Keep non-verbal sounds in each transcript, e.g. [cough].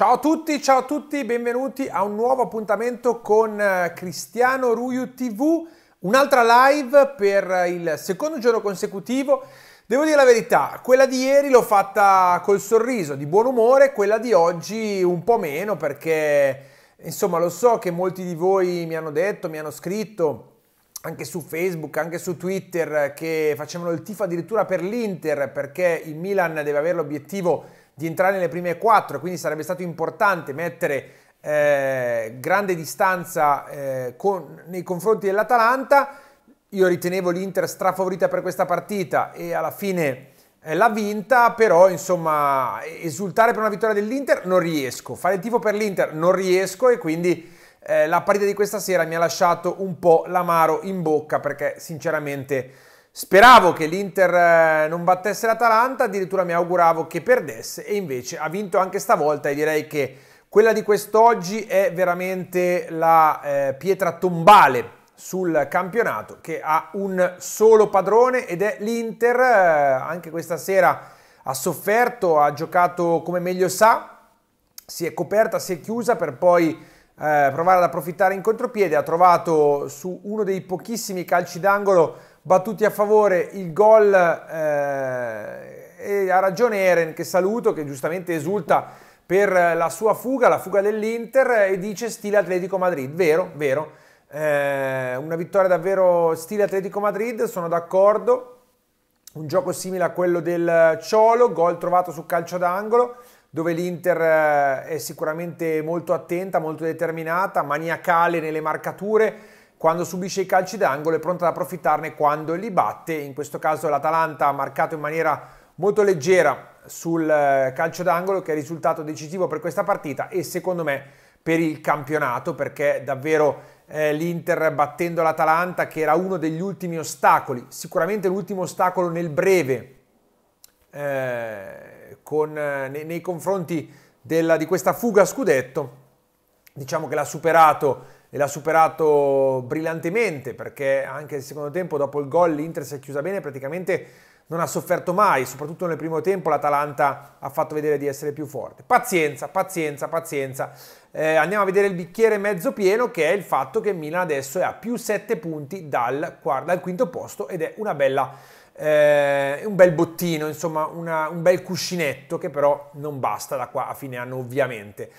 Ciao a tutti, ciao a tutti, benvenuti a un nuovo appuntamento con eh, Cristiano Ruiu TV, un'altra live per eh, il secondo giorno consecutivo. Devo dire la verità, quella di ieri l'ho fatta col sorriso, di buon umore, quella di oggi un po' meno perché insomma lo so che molti di voi mi hanno detto, mi hanno scritto anche su Facebook, anche su Twitter che facevano il tifo addirittura per l'Inter perché il Milan deve avere l'obiettivo di entrare nelle prime quattro, quindi sarebbe stato importante mettere eh, grande distanza eh, con, nei confronti dell'Atalanta. Io ritenevo l'Inter strafavorita per questa partita e alla fine eh, l'ha vinta, però insomma esultare per una vittoria dell'Inter non riesco, fare il tifo per l'Inter non riesco e quindi eh, la partita di questa sera mi ha lasciato un po' l'amaro in bocca perché sinceramente Speravo che l'Inter eh, non battesse l'Atalanta, addirittura mi auguravo che perdesse e invece ha vinto anche stavolta e direi che quella di quest'oggi è veramente la eh, pietra tombale sul campionato che ha un solo padrone ed è l'Inter, eh, anche questa sera ha sofferto, ha giocato come meglio sa, si è coperta, si è chiusa per poi eh, provare ad approfittare in contropiede, ha trovato su uno dei pochissimi calci d'angolo battuti a favore, il gol eh, ha ragione Eren che saluto, che giustamente esulta per la sua fuga, la fuga dell'Inter e dice stile Atletico Madrid, vero, vero, eh, una vittoria davvero stile Atletico Madrid, sono d'accordo, un gioco simile a quello del Ciolo, gol trovato su calcio d'angolo, dove l'Inter eh, è sicuramente molto attenta, molto determinata, maniacale nelle marcature, quando subisce i calci d'angolo è pronta ad approfittarne quando li batte, in questo caso l'Atalanta ha marcato in maniera molto leggera sul eh, calcio d'angolo che è risultato decisivo per questa partita e secondo me per il campionato perché davvero eh, l'Inter battendo l'Atalanta che era uno degli ultimi ostacoli, sicuramente l'ultimo ostacolo nel breve eh, con, eh, nei, nei confronti della, di questa fuga a scudetto, diciamo che l'ha superato e l'ha superato brillantemente perché anche nel secondo tempo dopo il gol l'Inter si è chiusa bene praticamente non ha sofferto mai, soprattutto nel primo tempo l'Atalanta ha fatto vedere di essere più forte. Pazienza, pazienza, pazienza. Eh, andiamo a vedere il bicchiere mezzo pieno che è il fatto che Milan adesso è a più 7 punti dal, dal quinto posto ed è una bella, eh, un bel bottino, insomma una, un bel cuscinetto che però non basta da qua a fine anno ovviamente.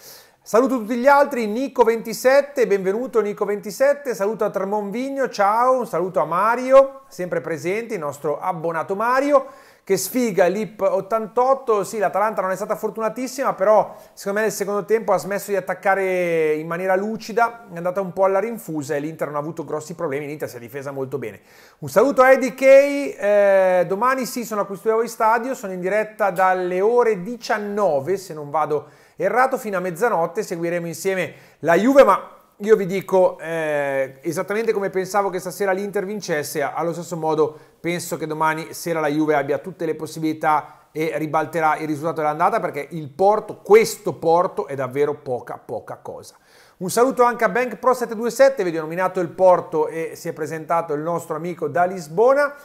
Saluto tutti gli altri, Nico27, benvenuto Nico27, saluto a Tremon Vigno, ciao, un saluto a Mario, sempre presente, il nostro abbonato Mario, che sfiga l'IP88, sì l'Atalanta non è stata fortunatissima, però secondo me nel secondo tempo ha smesso di attaccare in maniera lucida, è andata un po' alla rinfusa e l'Inter non ha avuto grossi problemi, l'Inter si è difesa molto bene. Un saluto a Eddie Kay, eh, domani sì sono a Quistuvoi Stadio, sono in diretta dalle ore 19 se non vado errato fino a mezzanotte, seguiremo insieme la Juve, ma io vi dico eh, esattamente come pensavo che stasera l'Inter vincesse, allo stesso modo penso che domani sera la Juve abbia tutte le possibilità e ribalterà il risultato dell'andata perché il Porto, questo Porto è davvero poca poca cosa. Un saluto anche a Bank Pro 727, vedi ho nominato il Porto e si è presentato il nostro amico da Lisbona.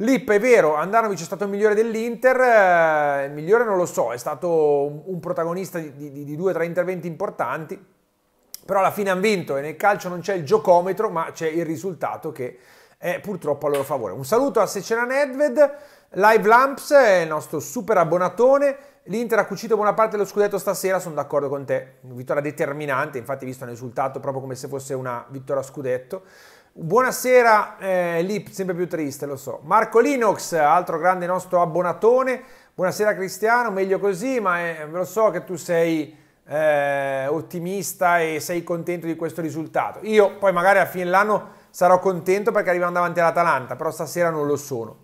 Lip è vero, Andanovic è stato il migliore dell'Inter, eh, il migliore non lo so, è stato un protagonista di, di, di due o tre interventi importanti, però alla fine hanno vinto e nel calcio non c'è il giocometro ma c'è il risultato che è purtroppo a loro favore. Un saluto a Secena Nedved, Live Lamps è il nostro super abbonatone, l'Inter ha cucito buona parte dello scudetto stasera, sono d'accordo con te, vittoria determinante, infatti visto hanno risultato proprio come se fosse una vittoria a scudetto. Buonasera, eh, lì sempre più triste, lo so. Marco Linux, altro grande nostro abbonatone. Buonasera Cristiano, meglio così, ma eh, lo so che tu sei eh, ottimista e sei contento di questo risultato. Io poi magari a fine dell'anno sarò contento perché arrivano davanti all'Atalanta, però stasera non lo sono.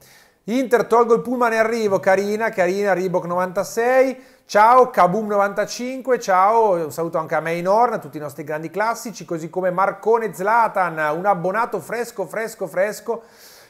Inter, tolgo il pullman e arrivo, carina, carina, Reebok 96. Ciao Kabum95, ciao, un saluto anche a Mainorn, a tutti i nostri grandi classici, così come Marcone Zlatan, un abbonato fresco, fresco, fresco.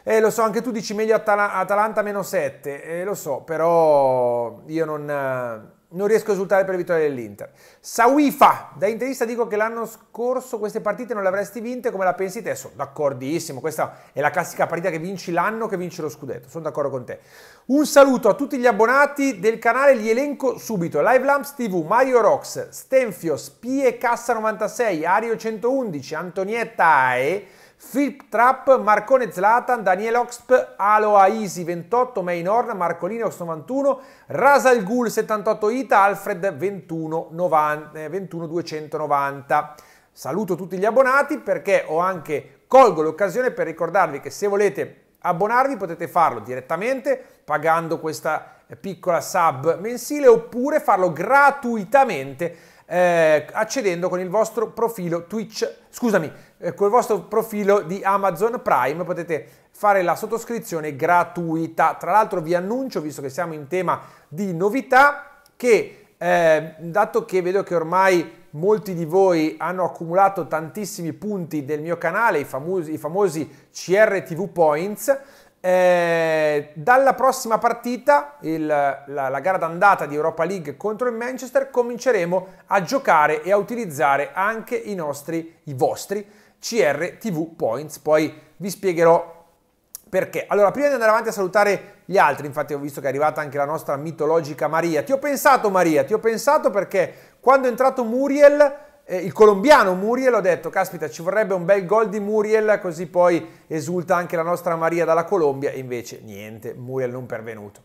Eh, lo so, anche tu dici meglio Atal Atalanta meno 7, eh, lo so, però io non non riesco a esultare per le vittorie dell'Inter. Sawifa, da interista dico che l'anno scorso queste partite non le avresti vinte come la pensi te, sono d'accordissimo, questa è la classica partita che vinci l'anno che vinci lo scudetto, sono d'accordo con te. Un saluto a tutti gli abbonati del canale, li elenco subito, Live Lamps TV, Mario Rox, Stenfio, Pie Cassa 96, Ario 111, Antonietta E... Philip Trapp, Marcone Zlatan, Daniel Oxp, Alo Aisi 28, Maynor, Marcolinox 91, Rasal Ghul 78 Ita, Alfred 21, 90, 21 290. Saluto tutti gli abbonati perché ho anche colgo l'occasione per ricordarvi che se volete abbonarvi potete farlo direttamente pagando questa piccola sub mensile oppure farlo gratuitamente eh, accedendo con il vostro profilo Twitch, scusami, eh, col vostro profilo di Amazon Prime potete fare la sottoscrizione gratuita. Tra l'altro vi annuncio, visto che siamo in tema di novità, che eh, dato che vedo che ormai molti di voi hanno accumulato tantissimi punti del mio canale, i famosi, i famosi CRTV Points, eh, dalla prossima partita, il, la, la, gara d'andata di Europa League contro il Manchester, cominceremo a giocare e a utilizzare anche i nostri, i vostri CRTV Points. Poi vi spiegherò perché. Allora, prima di andare avanti a salutare gli altri, infatti ho visto che è arrivata anche la nostra mitologica Maria. Ti ho pensato Maria, ti ho pensato perché quando è entrato Muriel eh, il colombiano Muriel, ho detto, caspita, ci vorrebbe un bel gol di Muriel, così poi esulta anche la nostra Maria dalla Colombia, e invece niente, Muriel non pervenuto.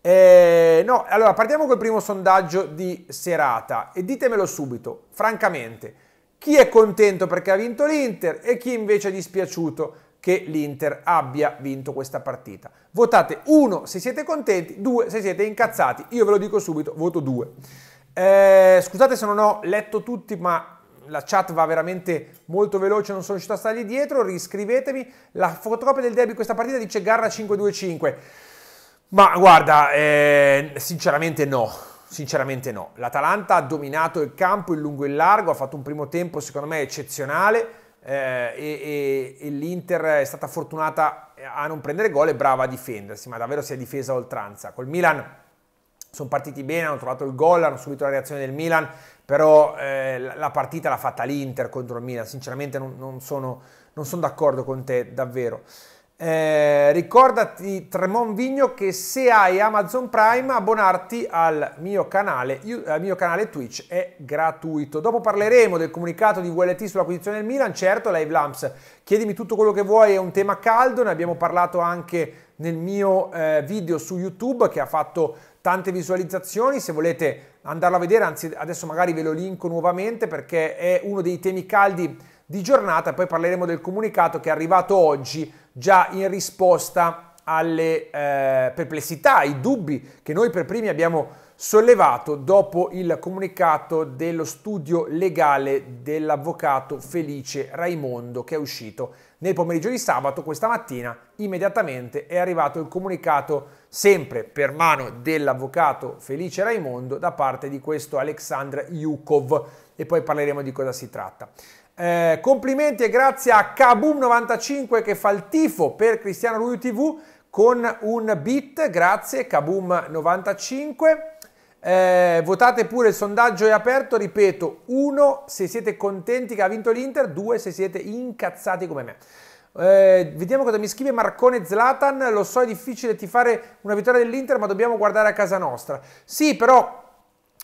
Eh, no, allora partiamo col primo sondaggio di serata e ditemelo subito, francamente, chi è contento perché ha vinto l'Inter e chi invece è dispiaciuto che l'Inter abbia vinto questa partita. Votate 1 se siete contenti, 2 se siete incazzati, io ve lo dico subito, voto 2. Eh, scusate se non ho letto tutti, ma la chat va veramente molto veloce, non sono riuscito a stargli dietro. Riscrivetemi. La fotocopia del derby questa partita dice Garra 525. Ma guarda, eh, sinceramente no. Sinceramente no. L'Atalanta ha dominato il campo in lungo e in largo, ha fatto un primo tempo secondo me eccezionale. Eh, e, e, e, l'Inter è stata fortunata a non prendere gol e brava a difendersi, ma davvero si è difesa a oltranza. Col Milan sono partiti bene, hanno trovato il gol, hanno subito la reazione del Milan, però eh, la partita l'ha fatta l'Inter contro il Milan, sinceramente non, non sono, sono d'accordo con te davvero. Eh, ricordati Tremon Vigno che se hai Amazon Prime abbonarti al mio, canale, al mio canale Twitch è gratuito. Dopo parleremo del comunicato di VLT sull'acquisizione del Milan, certo Live Lamps, chiedimi tutto quello che vuoi, è un tema caldo, ne abbiamo parlato anche nel mio eh, video su YouTube che ha fatto tante visualizzazioni, se volete andarlo a vedere, anzi adesso magari ve lo linko nuovamente perché è uno dei temi caldi di giornata, poi parleremo del comunicato che è arrivato oggi già in risposta alle eh, perplessità, ai dubbi che noi per primi abbiamo sollevato dopo il comunicato dello studio legale dell'avvocato Felice Raimondo che è uscito nel pomeriggio di sabato, questa mattina, immediatamente è arrivato il comunicato sempre per mano dell'avvocato Felice Raimondo da parte di questo Alexandr Yukov e poi parleremo di cosa si tratta. Eh, complimenti e grazie a Kaboom95 che fa il tifo per Cristiano Rui TV con un beat, grazie Kaboom95. Eh, votate pure, il sondaggio è aperto, ripeto, uno se siete contenti che ha vinto l'Inter, due se siete incazzati come me. Eh, vediamo cosa mi scrive Marcone Zlatan, lo so è difficile ti fare una vittoria dell'Inter ma dobbiamo guardare a casa nostra. Sì però,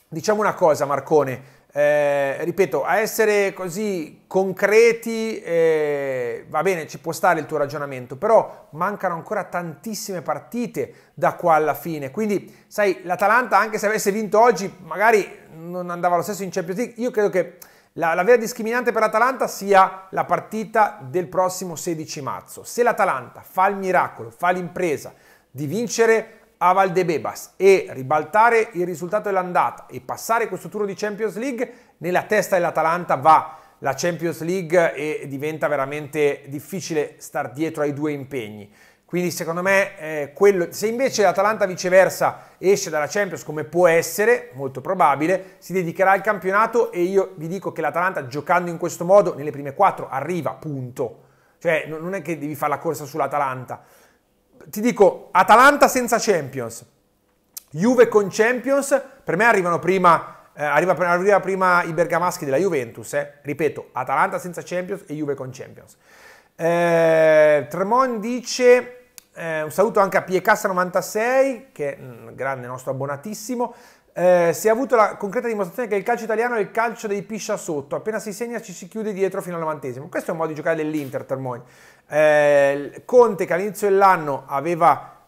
diciamo una cosa Marcone, eh, ripeto, a essere così concreti, eh, va bene, ci può stare il tuo ragionamento, però mancano ancora tantissime partite da qua alla fine. Quindi, sai, l'Atalanta, anche se avesse vinto oggi, magari non andava lo stesso in Champions League. Io credo che la, la vera discriminante per l'Atalanta sia la partita del prossimo 16 marzo. Se l'Atalanta fa il miracolo, fa l'impresa di vincere a Valdebebas e ribaltare il risultato dell'andata e passare questo turno di Champions League, nella testa dell'Atalanta va la Champions League e diventa veramente difficile star dietro ai due impegni. Quindi secondo me eh, quello, se invece l'Atalanta viceversa esce dalla Champions come può essere, molto probabile, si dedicherà al campionato e io vi dico che l'Atalanta giocando in questo modo nelle prime quattro arriva, punto. Cioè non è che devi fare la corsa sull'Atalanta ti dico, Atalanta senza Champions, Juve con Champions, per me arrivano prima eh, arriva, arriva, prima i bergamaschi della Juventus, eh? ripeto, Atalanta senza Champions e Juve con Champions. Eh, Tremon dice, eh, un saluto anche a Piecassa96, che è un grande nostro abbonatissimo, eh, si è avuto la concreta dimostrazione che il calcio italiano è il calcio dei piscia sotto, appena si segna ci si chiude dietro fino al novantesimo. Questo è un modo di giocare dell'Inter, Termoin. Eh, Conte che all'inizio dell'anno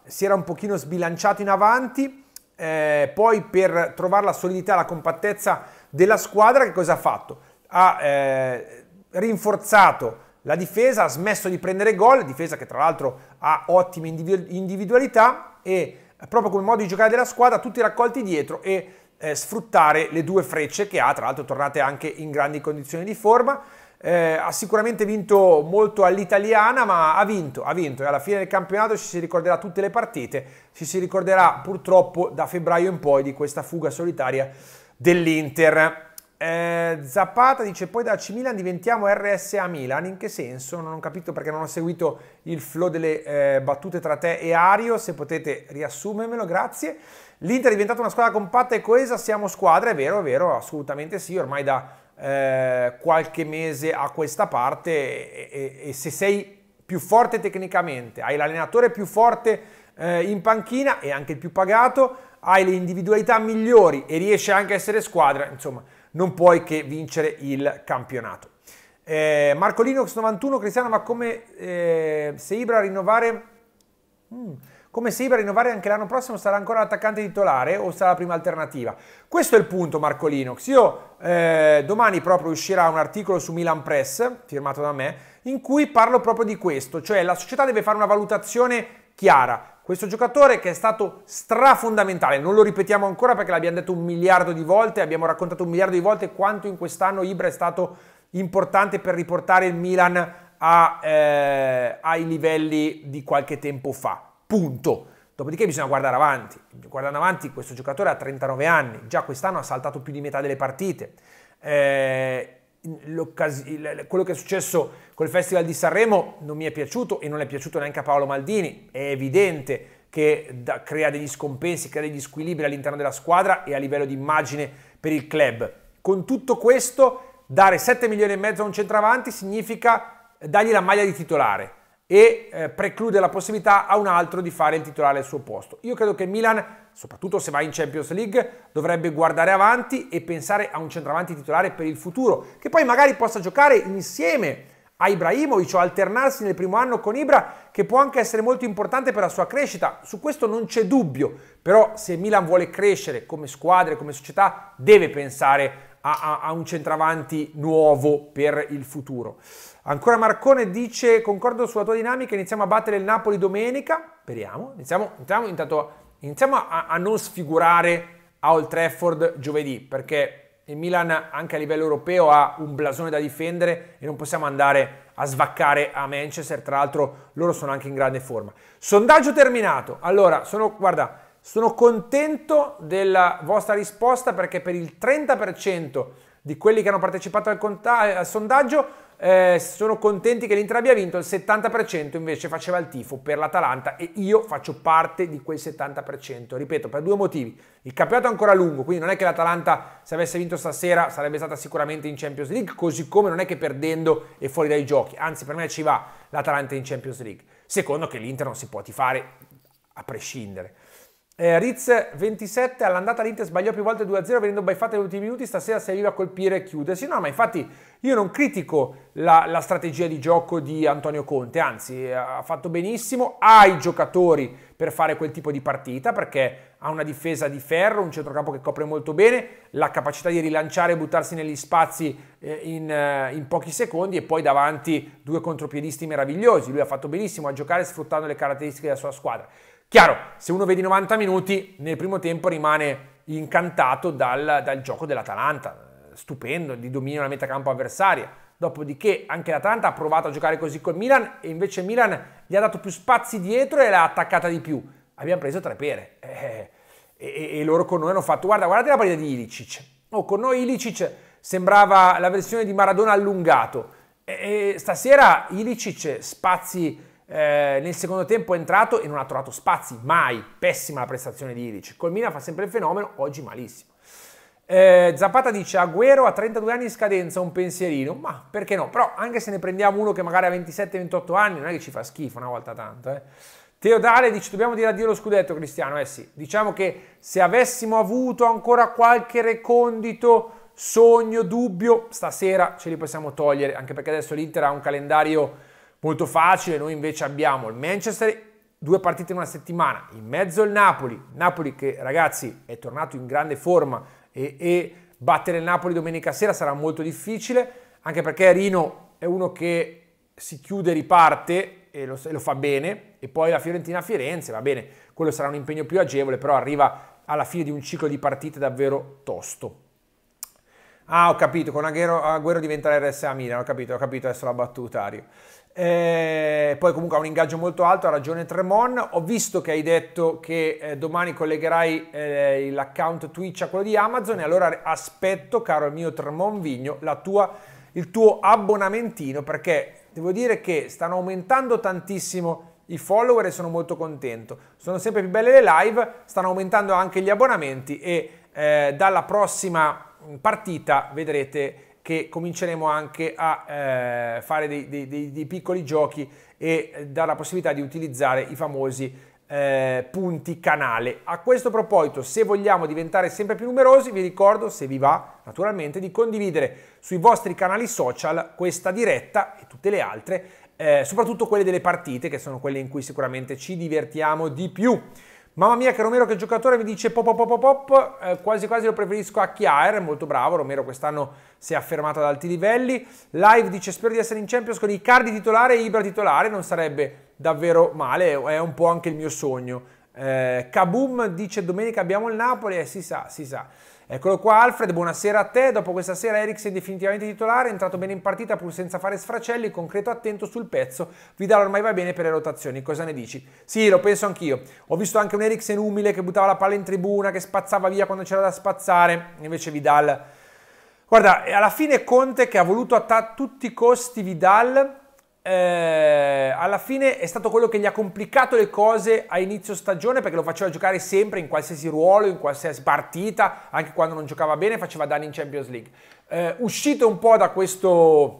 si era un pochino sbilanciato in avanti, eh, poi per trovare la solidità, la compattezza della squadra, che cosa ha fatto? Ha eh, rinforzato la difesa, ha smesso di prendere gol, difesa che tra l'altro ha ottime individualità e proprio come modo di giocare della squadra, tutti raccolti dietro e eh, sfruttare le due frecce che ha, tra l'altro tornate anche in grandi condizioni di forma. Eh, ha sicuramente vinto molto all'italiana, ma ha vinto, ha vinto e alla fine del campionato ci si ricorderà tutte le partite, ci si ricorderà purtroppo da febbraio in poi di questa fuga solitaria dell'Inter. Eh, Zappata dice poi da AC Milan diventiamo RSA Milan, in che senso? Non ho capito perché non ho seguito il flow delle eh, battute tra te e Ario, se potete riassumermelo, grazie. L'Inter è diventata una squadra compatta e coesa, siamo squadra, è vero, è vero, assolutamente sì, ormai da eh, qualche mese a questa parte e, e, e, se sei più forte tecnicamente, hai l'allenatore più forte eh, in panchina e anche il più pagato, hai le individualità migliori e riesci anche a essere squadra, insomma non puoi che vincere il campionato. Eh, Marco Linux 91, Cristiano, ma come eh, se Ibra rinnovare... Mm come se Ibra rinnovare anche l'anno prossimo sarà ancora l'attaccante titolare o sarà la prima alternativa. Questo è il punto Marco Linux. Io eh, domani proprio uscirà un articolo su Milan Press, firmato da me, in cui parlo proprio di questo, cioè la società deve fare una valutazione chiara. Questo giocatore che è stato strafondamentale, non lo ripetiamo ancora perché l'abbiamo detto un miliardo di volte, abbiamo raccontato un miliardo di volte quanto in quest'anno Ibra è stato importante per riportare il Milan a, eh, ai livelli di qualche tempo fa punto. Dopodiché bisogna guardare avanti. Guardando avanti, questo giocatore ha 39 anni, già quest'anno ha saltato più di metà delle partite. Eh, quello che è successo col Festival di Sanremo non mi è piaciuto e non è piaciuto neanche a Paolo Maldini. È evidente che da, crea degli scompensi, crea degli squilibri all'interno della squadra e a livello di immagine per il club. Con tutto questo, dare 7 milioni e mezzo a un centravanti significa dargli la maglia di titolare e eh, preclude la possibilità a un altro di fare il titolare al suo posto. Io credo che Milan, soprattutto se va in Champions League, dovrebbe guardare avanti e pensare a un centravanti titolare per il futuro, che poi magari possa giocare insieme a Ibrahimovic o alternarsi nel primo anno con Ibra, che può anche essere molto importante per la sua crescita. Su questo non c'è dubbio, però se Milan vuole crescere come squadra, come società, deve pensare a, a, a un centravanti nuovo per il futuro. Ancora Marcone dice, concordo sulla tua dinamica, iniziamo a battere il Napoli domenica, speriamo, iniziamo, iniziamo, intanto, iniziamo a, a non sfigurare a Old Trafford giovedì, perché il Milan anche a livello europeo ha un blasone da difendere e non possiamo andare a svaccare a Manchester, tra l'altro loro sono anche in grande forma. Sondaggio terminato, allora sono, guarda, sono contento della vostra risposta perché per il 30% di quelli che hanno partecipato al, cont- al sondaggio eh, sono contenti che l'Inter abbia vinto, il 70% invece faceva il tifo per l'Atalanta e io faccio parte di quel 70%, ripeto, per due motivi. Il campionato è ancora lungo, quindi non è che l'Atalanta se avesse vinto stasera sarebbe stata sicuramente in Champions League, così come non è che perdendo è fuori dai giochi, anzi per me ci va l'Atalanta in Champions League. Secondo che l'Inter non si può tifare a prescindere. Eh, Riz 27 all'andata l'Inter sbagliò più volte 2-0 venendo byfatta negli ultimi minuti, stasera si arriva a colpire e chiudersi. No, ma infatti io non critico la, la, strategia di gioco di Antonio Conte, anzi eh, ha fatto benissimo, ha i giocatori per fare quel tipo di partita perché ha una difesa di ferro, un centrocampo che copre molto bene, la capacità di rilanciare e buttarsi negli spazi eh, in, eh, in pochi secondi e poi davanti due contropiedisti meravigliosi. Lui ha fatto benissimo a giocare sfruttando le caratteristiche della sua squadra. Chiaro, se uno vede 90 minuti, nel primo tempo rimane incantato dal, dal gioco dell'Atalanta, stupendo, di dominio della metacampo avversaria. Dopodiché anche l'Atalanta ha provato a giocare così col Milan e invece Milan gli ha dato più spazi dietro e l'ha attaccata di più. Abbiamo preso tre pere. Eh, eh e, e, loro con noi hanno fatto, guarda, guardate la partita di Ilicic. Oh, con noi Ilicic sembrava la versione di Maradona allungato. E, e stasera Ilicic spazi eh, nel secondo tempo è entrato e non ha trovato spazi, mai, pessima la prestazione di Ilic. Colmina fa sempre il fenomeno, oggi malissimo. Eh, Zapata dice Agüero a 32 anni in scadenza, un pensierino, ma perché no? Però anche se ne prendiamo uno che magari ha 27-28 anni, non è che ci fa schifo una volta tanto. Eh. Teodale dice dobbiamo dire addio allo scudetto Cristiano, eh sì, diciamo che se avessimo avuto ancora qualche recondito sogno, dubbio, stasera ce li possiamo togliere, anche perché adesso l'Inter ha un calendario Molto facile, noi invece abbiamo il Manchester, due partite in una settimana, in mezzo il Napoli, Napoli che ragazzi è tornato in grande forma e, e battere il Napoli domenica sera sarà molto difficile, anche perché Rino è uno che si chiude, riparte e lo, e lo fa bene, e poi la Fiorentina a Firenze, va bene, quello sarà un impegno più agevole, però arriva alla fine di un ciclo di partite davvero tosto. Ah, ho capito, con Agüero, Agüero diventerà RSA Milan, ho capito, ho capito adesso la battuta, Ario. Eh, poi comunque ha un ingaggio molto alto, ha ragione Tremon. Ho visto che hai detto che eh, domani collegherai eh, l'account Twitch a quello di Amazon e allora aspetto, caro mio Tremon Vigno, tua, il tuo abbonamentino perché devo dire che stanno aumentando tantissimo i follower e sono molto contento. Sono sempre più belle le live, stanno aumentando anche gli abbonamenti e eh, dalla prossima partita vedrete che cominceremo anche a eh, fare dei, dei, dei, dei, piccoli giochi e eh, dare la possibilità di utilizzare i famosi eh, punti canale. A questo proposito, se vogliamo diventare sempre più numerosi, vi ricordo, se vi va, naturalmente, di condividere sui vostri canali social questa diretta e tutte le altre, eh, soprattutto quelle delle partite, che sono quelle in cui sicuramente ci divertiamo di più. Mamma mia che Romero che giocatore mi dice pop pop pop pop, eh, quasi quasi lo preferisco a Chiaer, molto bravo, Romero quest'anno si è affermato ad alti livelli. Live dice spero di essere in Champions con i cardi titolare e Ibra titolare, non sarebbe davvero male, è un po' anche il mio sogno. Eh, Kaboom dice domenica abbiamo il Napoli, eh, si sa, si sa. Eccolo qua Alfred, buonasera a te. Dopo questa sera Eriksen definitivamente titolare, è entrato bene in partita pur senza fare sfracelli, concreto attento sul pezzo. Vidal ormai va bene per le rotazioni, cosa ne dici? Sì, lo penso anch'io. Ho visto anche un Eriksen umile che buttava la palla in tribuna, che spazzava via quando c'era da spazzare, invece Vidal... Guarda, alla fine Conte che ha voluto a tutti i costi Vidal eh, alla fine è stato quello che gli ha complicato le cose a inizio stagione perché lo faceva giocare sempre in qualsiasi ruolo, in qualsiasi partita, anche quando non giocava bene faceva danni in Champions League. Eh, uscito un po' da questo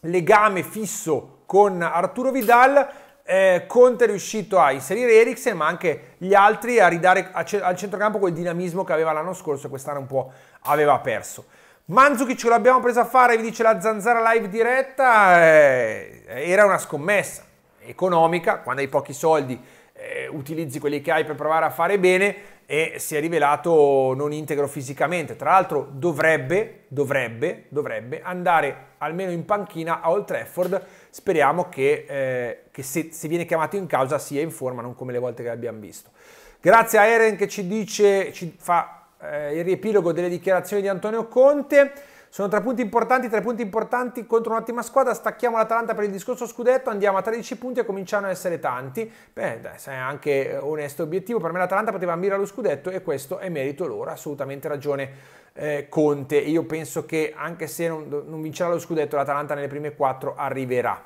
legame fisso con Arturo Vidal, eh, Conte è riuscito a inserire Eriksen ma anche gli altri a ridare al centrocampo quel dinamismo che aveva l'anno scorso e quest'anno un po' aveva perso. Manzucchi ce l'abbiamo presa a fare, vi dice la zanzara live diretta, eh, era una scommessa economica, quando hai pochi soldi eh, utilizzi quelli che hai per provare a fare bene e si è rivelato non integro fisicamente. Tra l'altro dovrebbe, dovrebbe, dovrebbe andare almeno in panchina a Old Trafford, speriamo che, eh, che se, se viene chiamato in causa sia in forma, non come le volte che l'abbiamo visto. Grazie a Eren che ci dice, ci fa eh, il riepilogo delle dichiarazioni di Antonio Conte. Sono tre punti importanti, tre punti importanti contro un'ottima squadra. Stacchiamo l'Atalanta per il discorso scudetto, andiamo a 13 punti e cominciano a essere tanti. Beh, se è anche onesto e obiettivo. Per me l'Atalanta poteva ammirare lo scudetto e questo è merito loro. Assolutamente ragione eh, Conte. Io penso che anche se non, non vincerà lo scudetto, l'Atalanta nelle prime quattro arriverà.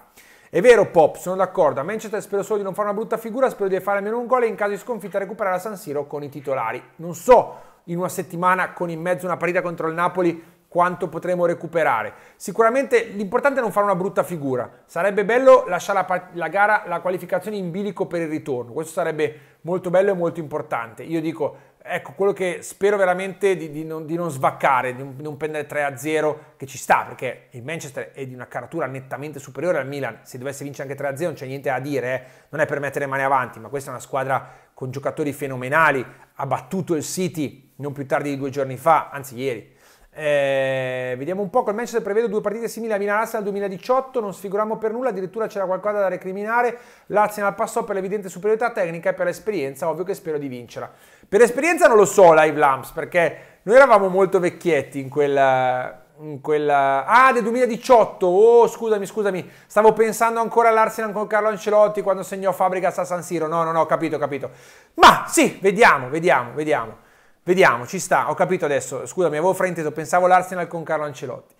È vero Pop, sono d'accordo, a Manchester spero solo di non fare una brutta figura, spero di fare almeno un gol e in caso di sconfitta recuperare la San Siro con i titolari. Non so in una settimana con in mezzo una partita contro il Napoli quanto potremo recuperare. Sicuramente l'importante è non fare una brutta figura. Sarebbe bello lasciare la, la, gara, la qualificazione in bilico per il ritorno. Questo sarebbe molto bello e molto importante. Io dico, ecco, quello che spero veramente di, di, non, di non, svaccare, di non, prendere 3-0 che ci sta, perché il Manchester è di una caratura nettamente superiore al Milan. Se dovesse vincere anche 3-0 non c'è niente da dire, eh. non è per mettere mani avanti, ma questa è una squadra con giocatori fenomenali, ha battuto il City non più tardi di due giorni fa, anzi ieri. Eh, vediamo un po' col Manchester prevedo due partite simili a Milan-Arsenal 2018 non sfiguriamo per nulla addirittura c'era qualcosa da recriminare l'Arsenal passò per l'evidente superiorità tecnica e per l'esperienza ovvio che spero di vincerla per esperienza non lo so Live Lamps perché noi eravamo molto vecchietti in quella, in quella ah del 2018 oh scusami scusami stavo pensando ancora all'Arsenal con Carlo Ancelotti quando segnò Fabregas a San Siro no no no capito capito ma sì vediamo vediamo vediamo Vediamo, ci sta, ho capito adesso, scusami, avevo frainteso, pensavo l'Arsenal con Carlo Ancelotti.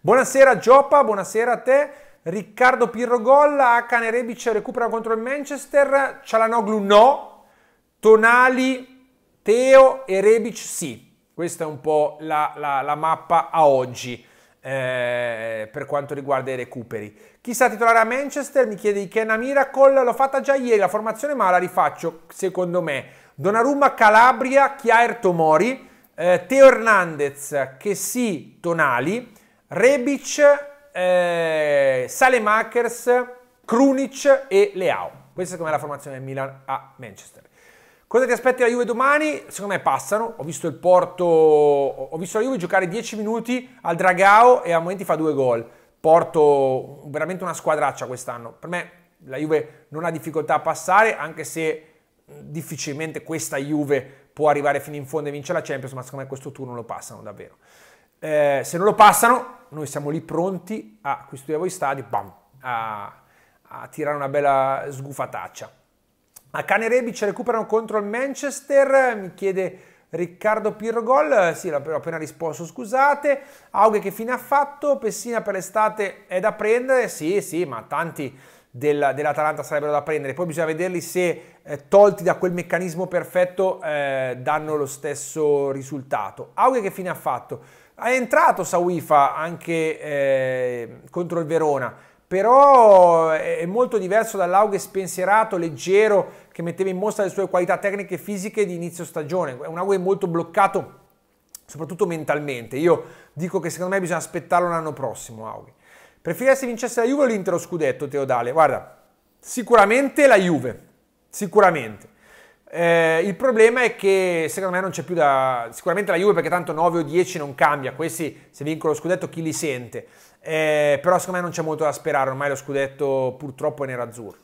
Buonasera Gioppa, buonasera a te. Riccardo Pirro gol, Hakan e Rebic recuperano contro il Manchester, Cialanoglu no, Tonali, Teo e Rebic sì. Questa è un po' la, la, la mappa a oggi eh, per quanto riguarda i recuperi. Chi sa titolare a Manchester? Mi chiede di Kenna Miracle, l'ho fatta già ieri la formazione ma la rifaccio secondo me. Donnarumma, Calabria, Chiaer Tomori, eh, Teo Hernandez, Chessi, Tonali, Rebic, eh, Salemakers, Krunic e Leao. Questa è come la formazione del Milan a Manchester. Cosa ti aspetti la Juve domani? Secondo me passano. Ho visto il Porto, ho visto la Juve giocare 10 minuti al Dragao e a momenti fa due gol. Porto veramente una squadraccia quest'anno. Per me la Juve non ha difficoltà a passare, anche se difficilmente questa Juve può arrivare fino in fondo e vincere la Champions, ma secondo me questo turno lo passano davvero. Eh, se non lo passano, noi siamo lì pronti a qui voi stadi, bam, a, a tirare una bella sgufataccia. A Cane Rebic recuperano contro il Manchester, mi chiede Riccardo Pirrogol, sì, l'ho appena risposto, scusate. Aughe che fine ha fatto, Pessina per l'estate è da prendere, sì, sì, ma tanti del, dell'Atalanta sarebbero da prendere. Poi bisogna vederli se eh, tolti da quel meccanismo perfetto eh, danno lo stesso risultato. Aue che fine ha fatto? È entrato Sawifa anche eh, contro il Verona, però eh, è molto diverso dall'Auge spensierato, leggero, che metteva in mostra le sue qualità tecniche e fisiche di inizio stagione. È un Auge molto bloccato, soprattutto mentalmente. Io dico che secondo me bisogna aspettarlo l'anno prossimo, Auge Preferirei se vincesse la Juve o l'Inter lo scudetto, Teodale? Guarda, sicuramente la Juve, sicuramente. Eh, il problema è che secondo me non c'è più da... Sicuramente la Juve perché tanto 9 o 10 non cambia, questi se vincono lo scudetto chi li sente. Eh, però secondo me non c'è molto da sperare, ormai lo scudetto purtroppo è nero-azzurro.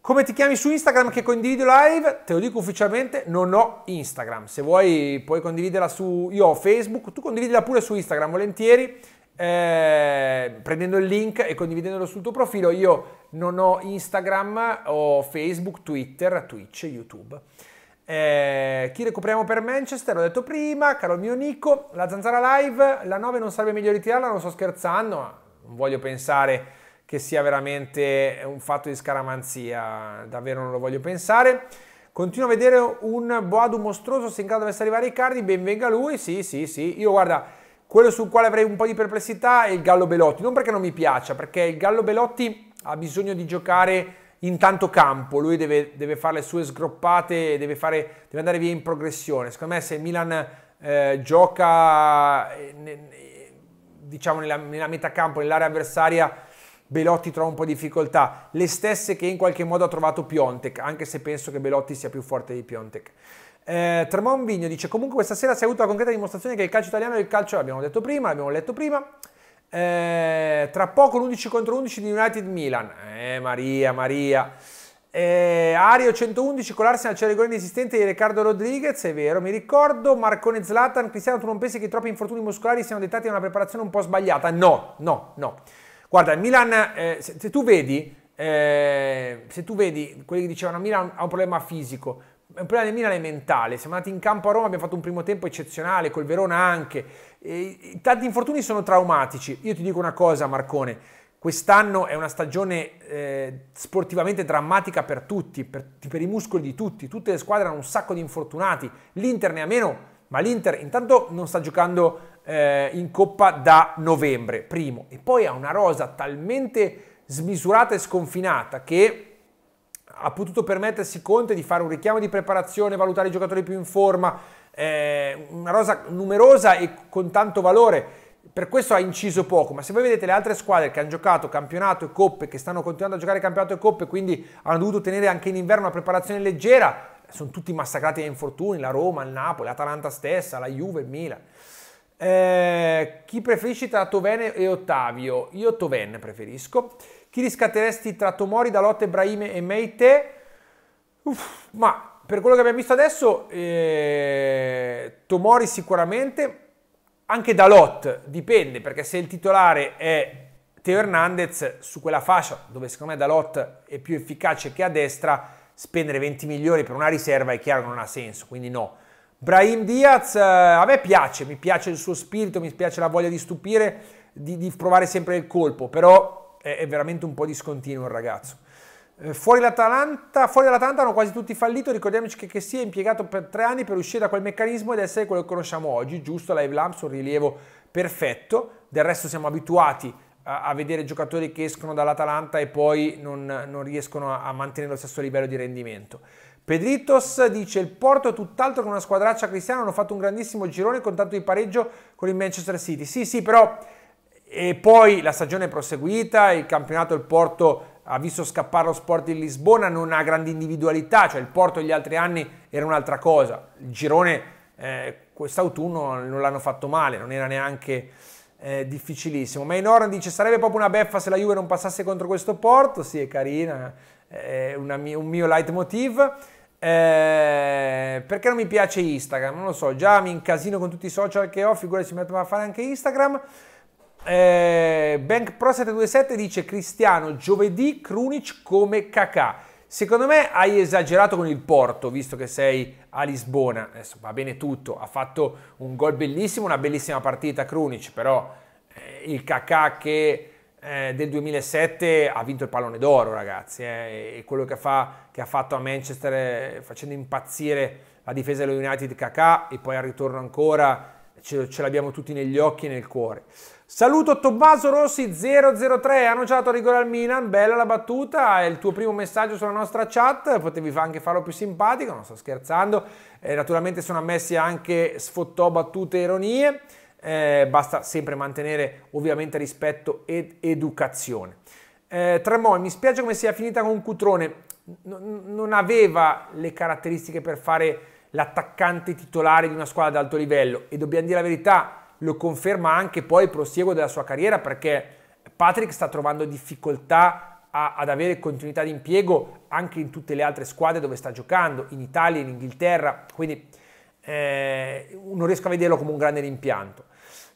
Come ti chiami su Instagram che condivido live? Te lo dico ufficialmente, non ho Instagram. Se vuoi puoi condividerla su... Io ho Facebook, tu condividila pure su Instagram volentieri eh, prendendo il link e condividendolo sul tuo profilo. Io non ho Instagram, ho Facebook, Twitter, Twitch, YouTube. Eh, chi recuperiamo per Manchester? L'ho detto prima, caro mio Nico, la zanzara live, la 9 non sarebbe meglio ritirarla, non sto scherzando, ma non voglio pensare che sia veramente un fatto di scaramanzia, davvero non lo voglio pensare. Continuo a vedere un Boadu mostruoso se in caso dovesse arrivare Icardi, benvenga lui, sì sì sì, io guarda, quello sul quale avrei un po' di perplessità è il Gallo Belotti, non perché non mi piaccia, perché il Gallo Belotti ha bisogno di giocare in tanto campo, lui deve, deve fare le sue sgroppate, deve, fare, deve, andare via in progressione. Secondo me se Milan eh, gioca eh, diciamo nella, nella metà campo, nell'area avversaria, Belotti trova un po' di difficoltà, le stesse che in qualche modo ha trovato Piontek, anche se penso che Belotti sia più forte di Piontek. Eh, Tremon Vigno dice comunque questa sera si è avuta la concreta dimostrazione che il calcio italiano è il calcio, l'abbiamo detto prima, l'abbiamo letto prima. Eh, tra poco l'11 contro 11 di United Milan. Eh Maria, Maria. Eh, Ario 111 con l'Arsenal c'è il rigore inesistente di Riccardo Rodriguez, è vero, mi ricordo. Marcone Zlatan, Cristiano, tu non pensi che troppi infortuni muscolari siano dettati da una preparazione un po' sbagliata? No, no, no. Guarda, Milan, eh, se, se, tu vedi, eh, se tu vedi quelli che dicevano Milan ha un problema fisico, è un problema del Milan è mentale. Siamo andati in campo a Roma, abbiamo fatto un primo tempo eccezionale, col Verona anche. E, tanti infortuni sono traumatici. Io ti dico una cosa, Marcone. Quest'anno è una stagione eh, sportivamente drammatica per tutti, per, per i muscoli di tutti. Tutte le squadre hanno un sacco di infortunati. L'Inter ne ha meno, ma l'Inter intanto non sta giocando eh, in coppa da novembre, primo. E poi ha una rosa talmente smisurata e sconfinata che ha potuto permettersi Conte di fare un richiamo di preparazione, valutare i giocatori più in forma, eh, una rosa numerosa e con tanto valore. Per questo ha inciso poco, ma se voi vedete le altre squadre che hanno giocato campionato e coppe, che stanno continuando a giocare campionato e coppe, quindi hanno dovuto tenere anche in inverno una preparazione leggera, sono tutti massacrati da infortuni, la Roma, il Napoli, l'Atalanta stessa, la Juve, il Milan. Eh, chi preferisci tra Toven e Ottavio? Io Toven preferisco. Chi riscatteresti tra Tomori, Dalotte, Brahim e Meite? Uff, ma per quello che abbiamo visto adesso, eh, Tomori sicuramente, anche Dalot dipende, perché se il titolare è Teo Hernandez, su quella fascia, dove secondo me Dalot è più efficace che a destra, spendere 20 milioni per una riserva è chiaro che non ha senso, quindi no. Brahim Diaz eh, a me piace, mi piace il suo spirito, mi piace la voglia di stupire, di, di provare sempre il colpo, però è, è veramente un po' discontinuo il ragazzo. Eh, fuori, fuori dall'Atalanta hanno quasi tutti fallito, ricordiamoci che, che si è impiegato per tre anni per uscire da quel meccanismo ed essere quello che conosciamo oggi, giusto, live lamps, un rilievo perfetto, del resto siamo abituati a, a vedere giocatori che escono dall'Atalanta e poi non, non riescono a, a mantenere lo stesso livello di rendimento. Pedritos dice il Porto è tutt'altro che una squadraccia cristiana, hanno fatto un grandissimo girone con tanto di pareggio con il Manchester City. Sì, sì, però e poi la stagione è proseguita, il campionato il Porto ha visto scappare lo sport di Lisbona, non ha grandi individualità, cioè il Porto gli altri anni era un'altra cosa. Il girone eh, quest'autunno non l'hanno fatto male, non era neanche eh, difficilissimo. Ma Enorn dice sarebbe proprio una beffa se la Juve non passasse contro questo Porto, sì è carina, è eh, mia, un mio leitmotiv. Eh, perché non mi piace Instagram? Non lo so, già mi incasino con tutti i social che ho, figurati si mettono a fare anche Instagram. Eh, Bank Pro 727 dice Cristiano, giovedì Krunic come Kakà. Secondo me hai esagerato con il Porto, visto che sei a Lisbona. Adesso va bene tutto, ha fatto un gol bellissimo, una bellissima partita Krunic, però eh, il Kakà che eh, del 2007 ha vinto il pallone d'oro, ragazzi, eh, e quello che, fa, che, ha fatto a Manchester eh, facendo impazzire la difesa dello United Kakà e poi al ritorno ancora ce, ce l'abbiamo tutti negli occhi e nel cuore. Saluto Tommaso Rossi 003, ha annunciato rigore al Milan, bella la battuta, è il tuo primo messaggio sulla nostra chat, potevi anche farlo più simpatico, non sto scherzando, eh, naturalmente sono ammessi anche sfottò, battute e ironie, eh, basta sempre mantenere ovviamente rispetto ed educazione. Eh, Tremò, mi spiace come sia finita con Cutrone, N non aveva le caratteristiche per fare l'attaccante titolare di una squadra d'alto livello e dobbiamo dire la verità, lo conferma anche poi il prosieguo della sua carriera perché Patrick sta trovando difficoltà a, ad avere continuità di impiego anche in tutte le altre squadre dove sta giocando, in Italia, in Inghilterra, quindi eh, non riesco a vederlo come un grande rimpianto.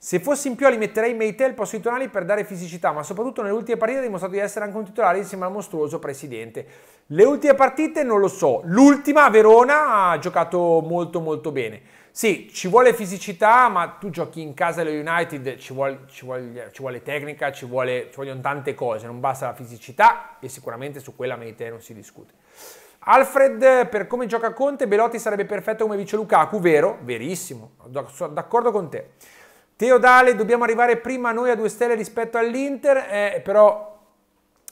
Se fossi in Pioli metterei Meitel posto ai tonali per dare fisicità, ma soprattutto nelle ultime partite ha dimostrato di essere anche un titolare insieme al mostruoso presidente. Le ultime partite non lo so, l'ultima a Verona ha giocato molto molto bene. Sì, ci vuole fisicità, ma tu giochi in casa dello United, ci vuole, ci vuole, ci vuole tecnica, ci, vuole, ci, vogliono tante cose, non basta la fisicità e sicuramente su quella Meite non si discute. Alfred, per come gioca Conte, Belotti sarebbe perfetto come vice Lukaku, vero? Verissimo, sono d'accordo con te. Teodale, dobbiamo arrivare prima noi a due stelle rispetto all'Inter, eh, però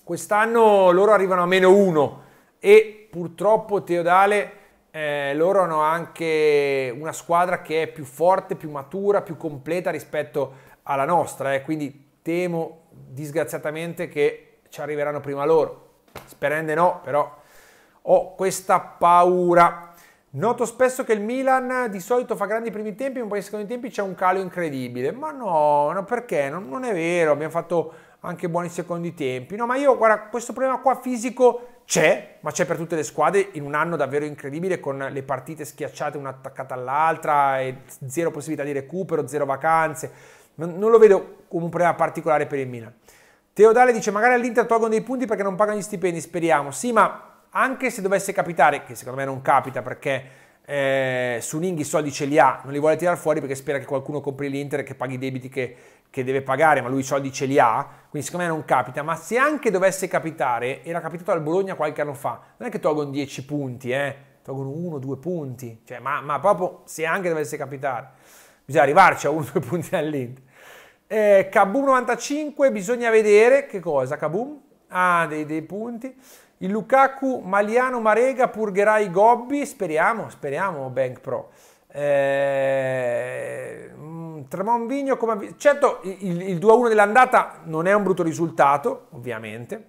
quest'anno loro arrivano a meno uno e purtroppo Teodale eh, loro hanno anche una squadra che è più forte, più matura, più completa rispetto alla nostra, eh, quindi temo disgraziatamente che ci arriveranno prima loro, sperende no, però ho questa paura. Noto spesso che il Milan di solito fa grandi primi tempi, ma poi nei secondi tempi c'è un calo incredibile. Ma no, no perché? Non, non è vero, abbiamo fatto anche buoni secondi tempi. No, ma io, guarda, questo problema qua fisico c'è, ma c'è per tutte le squadre in un anno davvero incredibile con le partite schiacciate una attaccata all'altra e zero possibilità di recupero, zero vacanze. Non, non lo vedo come un problema particolare per il Milan. Teodale dice magari all'Inter tolgono dei punti perché non pagano gli stipendi, speriamo. Sì, ma anche se dovesse capitare, che secondo me non capita perché eh, Suninghi i soldi ce li ha, non li vuole tirare fuori perché spera che qualcuno compri l'Inter e che paghi i debiti che, che, deve pagare, ma lui i soldi ce li ha, quindi secondo me non capita, ma se anche dovesse capitare, era capitato al Bologna qualche anno fa, non è che tolgono 10 punti, eh, tolgono 1-2 punti, cioè, ma, ma, proprio se anche dovesse capitare, bisogna arrivarci a 1-2 [laughs] punti all'Inter. Eh, Kabum 95, bisogna vedere che cosa, Kabum? ha ah, dei, dei punti. Il Lukaku Maliano Marega purgherà i gobbi, speriamo, speriamo Bank Pro. Eh, mm, Tremonvigno come... Certo, il, il 2-1 dell'andata non è un brutto risultato, ovviamente,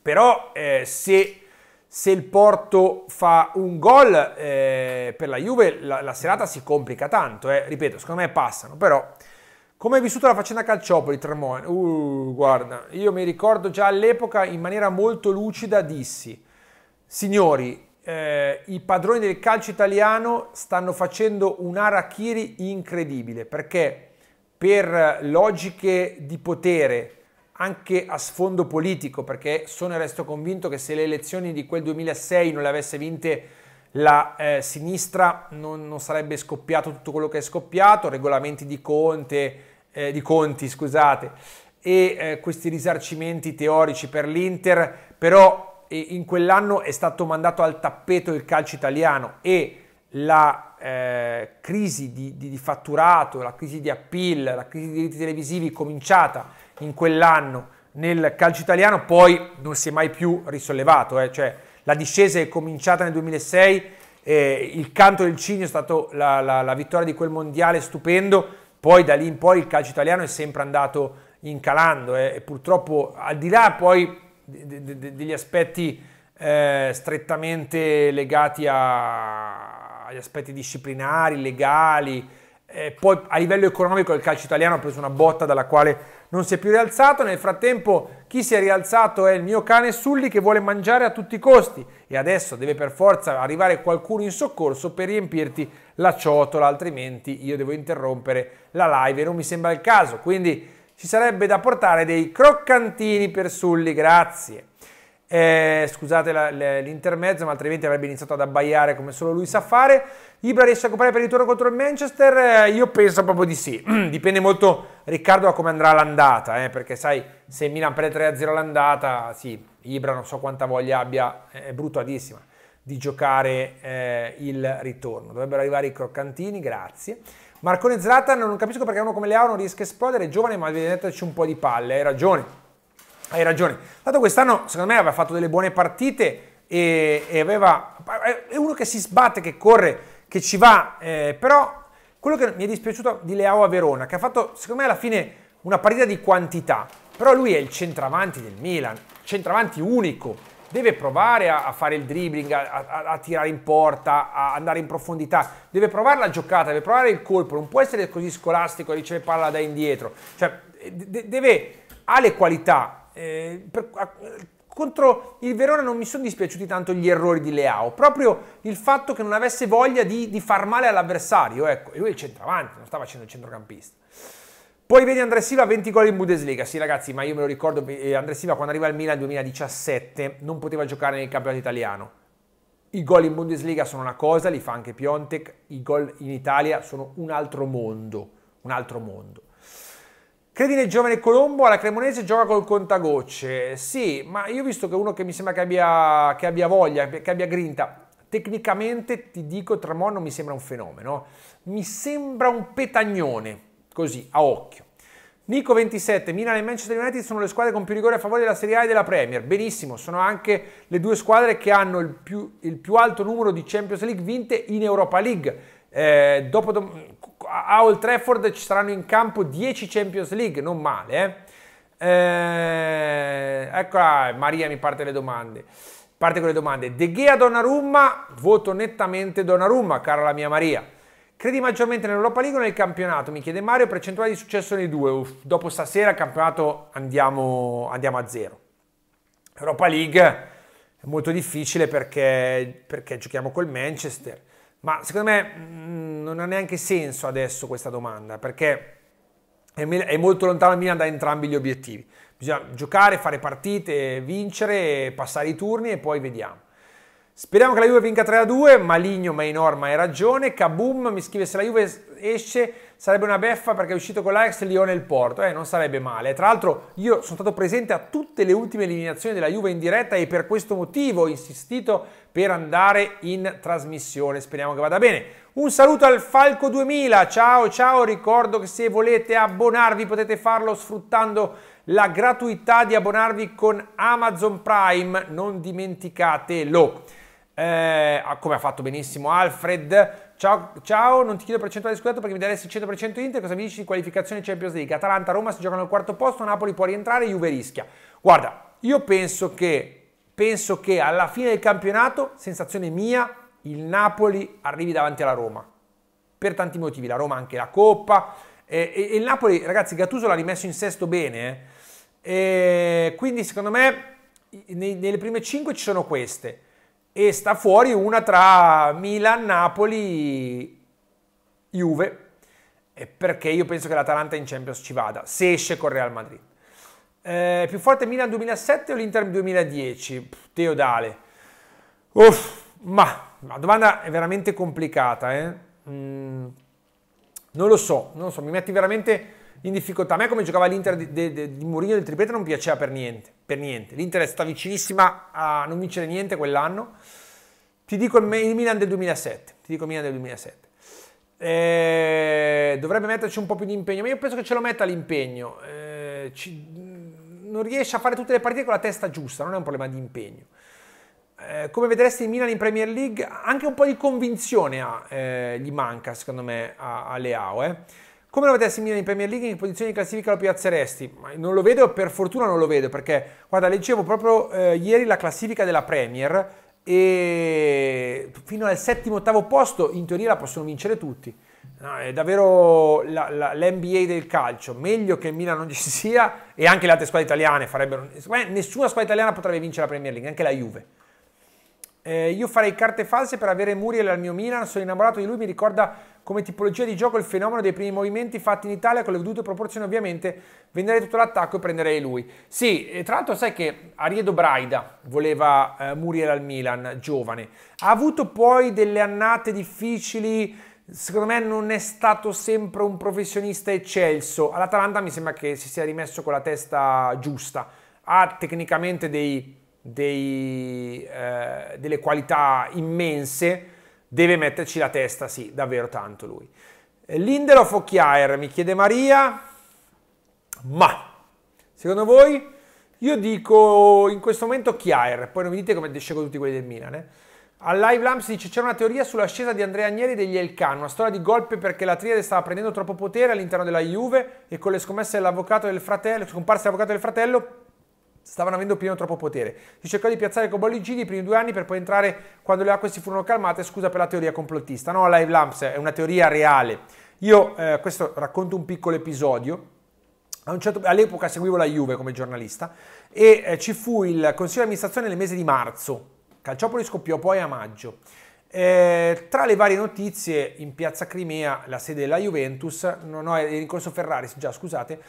però eh, se, se, il Porto fa un gol eh, per la Juve, la, la, serata si complica tanto. Eh. Ripeto, secondo me passano, però come hai vissuto la faccenda Calciopoli, Tremoen? Uh, guarda, io mi ricordo già all'epoca in maniera molto lucida dissi, signori, eh, i padroni del calcio italiano stanno facendo un harakiri incredibile, perché per logiche di potere, anche a sfondo politico, perché sono e resto convinto che se le elezioni di quel 2006 non le avesse vinte la eh, sinistra non, non, sarebbe scoppiato tutto quello che è scoppiato, regolamenti di Conte, eh, di Conti, scusate, e eh, questi risarcimenti teorici per l'Inter, però eh, in quell'anno è stato mandato al tappeto il calcio italiano e la eh, crisi di, di, di, fatturato, la crisi di appeal, la crisi di diritti televisivi cominciata in quell'anno nel calcio italiano poi non si è mai più risollevato, eh. cioè la discesa è cominciata nel 2006 eh, il canto del cigno è stato la, la, la, vittoria di quel mondiale stupendo, poi da lì in poi il calcio italiano è sempre andato incalando eh, e purtroppo al di là poi degli aspetti eh, strettamente legati a, agli aspetti disciplinari, legali, eh, poi a livello economico il calcio italiano ha preso una botta dalla quale non si è più rialzato. Nel frattempo chi si è rialzato è il mio cane Sulli che vuole mangiare a tutti i costi e adesso deve per forza arrivare qualcuno in soccorso per riempirti la ciotola, altrimenti io devo interrompere la live e non mi sembra il caso. Quindi ci sarebbe da portare dei croccantini per Sulli, grazie. Eh, scusate la, la, l'intermezzo, ma altrimenti avrebbe iniziato ad abbaiare come solo lui sa fare. Ibra riesce a comprare per il ritorno contro il Manchester? Eh, io penso proprio di sì. [clears throat] Dipende molto, Riccardo, da come andrà l'andata, eh, perché sai, se Milan prende 3-0 l'andata, sì, Ibra non so quanta voglia abbia, è brutadissima, di giocare eh, il ritorno. Dovrebbero arrivare i croccantini, grazie. Marcone Zlatan, non capisco perché uno come Leao non riesca a esplodere, giovane, ma deve metterci un po' di palle, hai ragione hai ragione. Tanto quest'anno, secondo me, aveva fatto delle buone partite e, e aveva... È uno che si sbatte, che corre, che ci va, eh, però quello che mi è dispiaciuto di Leao a Verona, che ha fatto, secondo me, alla fine una partita di quantità, però lui è il centravanti del Milan, centravanti unico, deve provare a, fare il dribbling, a, a, a, tirare in porta, a andare in profondità, deve provare la giocata, deve provare il colpo, non può essere così scolastico e riceve palla da indietro, cioè deve, ha le qualità, eh, per, a, contro il Verona non mi sono dispiaciuti tanto gli errori di Leao, proprio il fatto che non avesse voglia di, di far male all'avversario, ecco, e lui è il centravanti, non sta facendo il centrocampista. Poi vedi André Silva 20 gol in Bundesliga, sì ragazzi, ma io me lo ricordo, eh, André Silva quando arriva al Milan nel 2017 non poteva giocare nel campionato italiano. I gol in Bundesliga sono una cosa, li fa anche Piontek, i gol in Italia sono un altro mondo, un altro mondo. Credi nel giovane Colombo? Alla Cremonese gioca col contagocce. Sì, ma io ho visto che uno che mi sembra che abbia, che abbia voglia, che abbia grinta. Tecnicamente ti dico, Tramon non mi sembra un fenomeno. Mi sembra un petagnone, così, a occhio. Nico 27, Milan e Manchester United sono le squadre con più rigore a favore della Serie A e della Premier. Benissimo, sono anche le due squadre che hanno il più, il più alto numero di Champions League vinte in Europa League. Eh, dopo, a Old Trafford ci saranno in campo 10 Champions League, non male. Eh? Eh, eccola, ah, Maria mi parte le domande. Parte con le domande. De Gea Donnarumma, voto nettamente Donnarumma, cara la mia Maria. Credi maggiormente nell'Europa League o nel campionato? Mi chiede Mario, percentuale di successo nei due. Uff, dopo stasera il campionato andiamo, andiamo, a zero. Europa League è molto difficile perché, perché giochiamo col Manchester ma secondo me mm, non ha neanche senso adesso questa domanda, perché è, molto lontano Milan da entrambi gli obiettivi. Bisogna giocare, fare partite, vincere, passare i turni e poi vediamo. Speriamo che la Juve vinca 3-2, a Maligno, Mainorma hai ragione, Kabum mi scrive se la Juve esce sarebbe una beffa perché è uscito con l'Ajax, Lione e il Porto, eh, non sarebbe male. Tra l'altro io sono stato presente a tutte le ultime eliminazioni della Juve in diretta e per questo motivo ho insistito per andare in trasmissione, speriamo che vada bene. Un saluto al Falco 2000, ciao ciao, ricordo che se volete abbonarvi potete farlo sfruttando la gratuità di abbonarvi con Amazon Prime, non dimenticatelo. Eh, ah, come ha fatto benissimo Alfred. Ciao, ciao, non ti chiedo percentuale di scudetto perché mi daresti il 100% Inter. Cosa mi dici di qualificazione Champions League? Atalanta-Roma si giocano al quarto posto, Napoli può rientrare, Juve rischia. Guarda, io penso che, penso che alla fine del campionato, sensazione mia, il Napoli arrivi davanti alla Roma. Per tanti motivi, la Roma anche la Coppa. Eh, e, e, il Napoli, ragazzi, Gattuso l'ha rimesso in sesto bene. Eh. quindi secondo me nei, nelle prime 5 ci sono queste e sta fuori una tra Milan, Napoli, Juve, perché io penso che l'Atalanta in Champions ci vada, se esce con Real Madrid. Eh, più forte Milan 2007 o l'Inter 2010? Teodale. Uff, ma la domanda è veramente complicata, eh? mm, non lo so, non lo so, mi metti veramente in difficoltà. A me come giocava l'Inter di, di, di Mourinho del triplete non piaceva per niente, per niente. L'Inter sta vicinissima a non vincere niente quell'anno. Ti dico il, Milan del 2007, ti dico il Milan del 2007. Eh, dovrebbe metterci un po' più di impegno, ma io penso che ce lo metta l'impegno. Eh, ci, non riesce a fare tutte le partite con la testa giusta, non è un problema di impegno. Eh, come vedresti il Milan in Premier League, anche un po' di convinzione ha, eh, gli manca, secondo me, a, a Leao. Eh. Come lo vede Similiano in Premier League? In posizione di classifica lo piazzeresti? Non lo vedo, per fortuna non lo vedo, perché guarda, leggevo proprio eh, ieri la classifica della Premier e fino al settimo, ottavo posto in teoria la possono vincere tutti. No, è davvero la, la, l'NBA del calcio, meglio che il Milan non ci sia e anche le altre squadre italiane farebbero... Nessuna squadra italiana potrebbe vincere la Premier League, anche la Juve. Eh, io farei carte false per avere Muriel al mio Milan, sono innamorato di lui, mi ricorda come tipologia di gioco il fenomeno dei primi movimenti fatti in Italia con le vedute proporzioni ovviamente, venderei tutto l'attacco e prenderei lui. Sì, tra l'altro sai che Ariedo Braida voleva eh, Muriel al Milan, giovane, ha avuto poi delle annate difficili, secondo me non è stato sempre un professionista eccelso, all'Atalanta mi sembra che si sia rimesso con la testa giusta, ha tecnicamente dei dei, eh, delle qualità immense, deve metterci la testa, sì, davvero tanto lui. Lindelof o Chiaer, mi chiede Maria, ma secondo voi? Io dico in questo momento Chiaer, poi non mi dite come descego tutti quelli del Milan. Eh? Al Live Lamp si dice c'è una teoria sull'ascesa di Andrea Agnelli degli Elkan, una storia di golpe perché la triade stava prendendo troppo potere all'interno della Juve e con le scommesse dell'avvocato del fratello, scomparse l'avvocato del fratello, stavano avendo pieno troppo potere. Si cercò di piazzare con bolli giri i primi due anni per poi entrare quando le acque si furono calmate, scusa per la teoria complottista. No, Live Lamps è una teoria reale. Io eh, questo racconto un piccolo episodio. Un certo, all'epoca seguivo la Juve come giornalista e eh, ci fu il consiglio di amministrazione nel mese di marzo. Calciopoli scoppiò poi a maggio. Eh, tra le varie notizie, in piazza Crimea, la sede della Juventus, no, no, era in corso Ferrari, già scusate,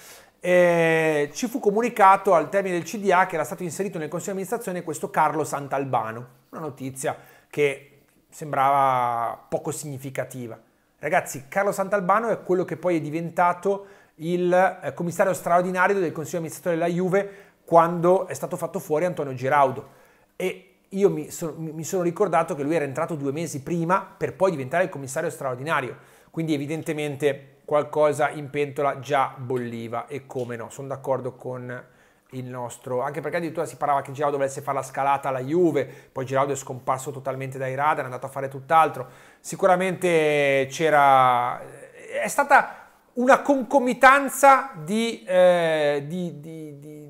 eh, ci fu comunicato al termine del CDA che era stato inserito nel Consiglio di amministrazione questo Carlo Sant'Albano, una notizia che sembrava poco significativa. Ragazzi, Carlo Sant'Albano è quello che poi è diventato il eh, commissario straordinario del Consiglio di amministratore della Juve quando è stato fatto fuori Antonio Giraudo. E io mi sono, mi sono ricordato che lui era entrato due mesi prima per poi diventare il commissario straordinario. Quindi evidentemente qualcosa in pentola già bolliva e come no, sono d'accordo con il nostro, anche perché addirittura si parlava che Giraudo volesse fare la scalata alla Juve, poi Giraudo è scomparso totalmente dai radar, è andato a fare tutt'altro, sicuramente c'era, è stata una concomitanza di, eh, di, di,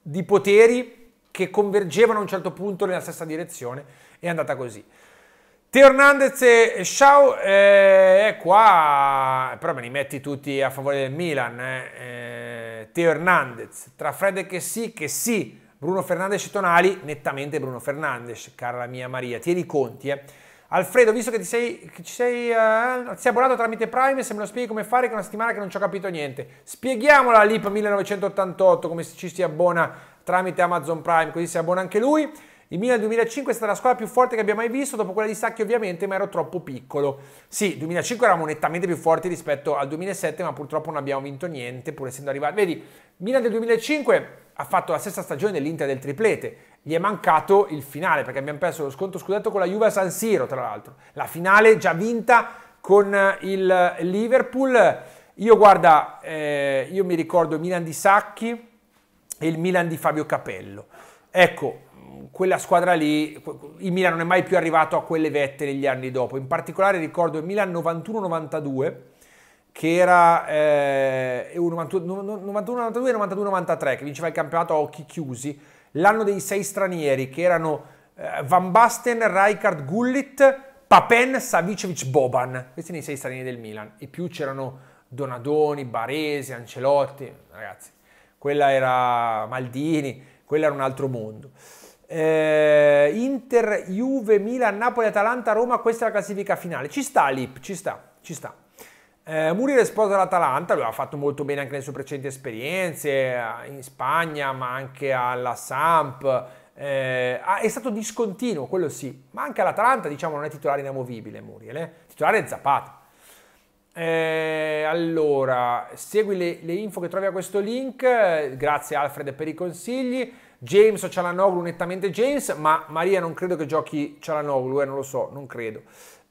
di poteri che convergevano a un certo punto nella stessa direzione, è andata così. Teo Hernandez e Shaw eh, qua, però me li metti tutti a favore del Milan. Eh. Eh, Teo Hernandez, tra Fred che sì, che sì, Bruno Fernandez e Tonali, nettamente Bruno Fernandez, cara mia Maria, tieni i conti. Eh. Alfredo, visto che ti sei, che sei, uh, eh, sei, abbonato tramite Prime, se me lo spieghi come fare, che è una settimana che non ci ho capito niente. Spieghiamola la LIP 1988, come ci si abbona tramite Amazon Prime, così si abbona anche lui. Il Milan 2005 è stata la squadra più forte che abbia mai visto, dopo quella di Sacchi ovviamente, ma ero troppo piccolo. Sì, 2005 eravamo nettamente più forti rispetto al 2007, ma purtroppo non abbiamo vinto niente, pur essendo arrivati. Vedi, Milan del 2005 ha fatto la stessa stagione dell'Inter del triplete, gli è mancato il finale, perché abbiamo perso lo sconto scudetto con la Juve a San Siro, tra l'altro. La finale già vinta con eh, il Liverpool. Io guarda, eh, io mi ricordo Milan di Sacchi e il Milan di Fabio Capello. Ecco, quella squadra lì, il Milan non è mai più arrivato a quelle vette negli anni dopo. In particolare ricordo il Milan 91-92, che era eh, 91-92 e 92-93, che vinceva il campionato a occhi chiusi. L'anno dei sei stranieri, che erano eh, Van Basten, Rijkaard, Gullit, Papen, Savicevic, Boban. Questi nei sei stranieri del Milan. E più c'erano Donadoni, Baresi, Ancelotti. Ragazzi, quella era Maldini, quella era un altro mondo. Eh, Inter, Juve, Milan, Napoli, Atalanta, Roma, questa è la classifica finale. Ci sta Lip, ci sta, ci sta. Eh, è sposa all'Atalanta, lui ha fatto molto bene anche nelle sue precedenti esperienze eh, in Spagna, ma anche alla Samp. Eh, è stato discontinuo, quello sì, ma anche all'Atalanta diciamo non è titolare inamovibile Muriel, eh? titolare è Zapata. Eh, allora, segui le, le, info che trovi a questo link, eh, grazie Alfred per i consigli. James o Cialanoglu, nettamente James, ma Maria non credo che giochi Cialanoglu, eh, non lo so, non credo.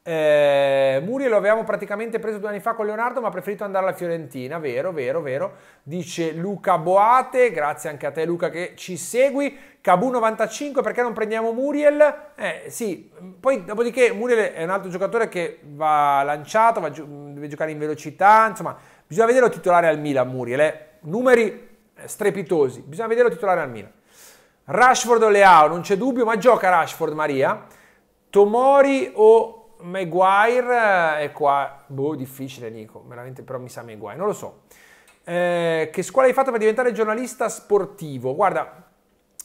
Eh, Muri lo avevamo praticamente preso due anni fa con Leonardo, ma ha preferito andare alla Fiorentina, vero, vero, vero. Dice Luca Boate, grazie anche a te Luca che ci segui. Cabu 95, perché non prendiamo Muriel? Eh sì, poi dopodiché Muriel è un altro giocatore che va lanciato, va, deve giocare in velocità, insomma, bisogna vederlo titolare al Milan Muriel, eh. numeri strepitosi, bisogna vederlo titolare al Milan. Rashford o Leao, non c'è dubbio, ma gioca Rashford Maria. Tomori o Maguire eh, è qua, boh, difficile Nico, veramente però mi sa Maguire, non lo so. Eh, che scuola hai fatto per diventare giornalista sportivo? Guarda,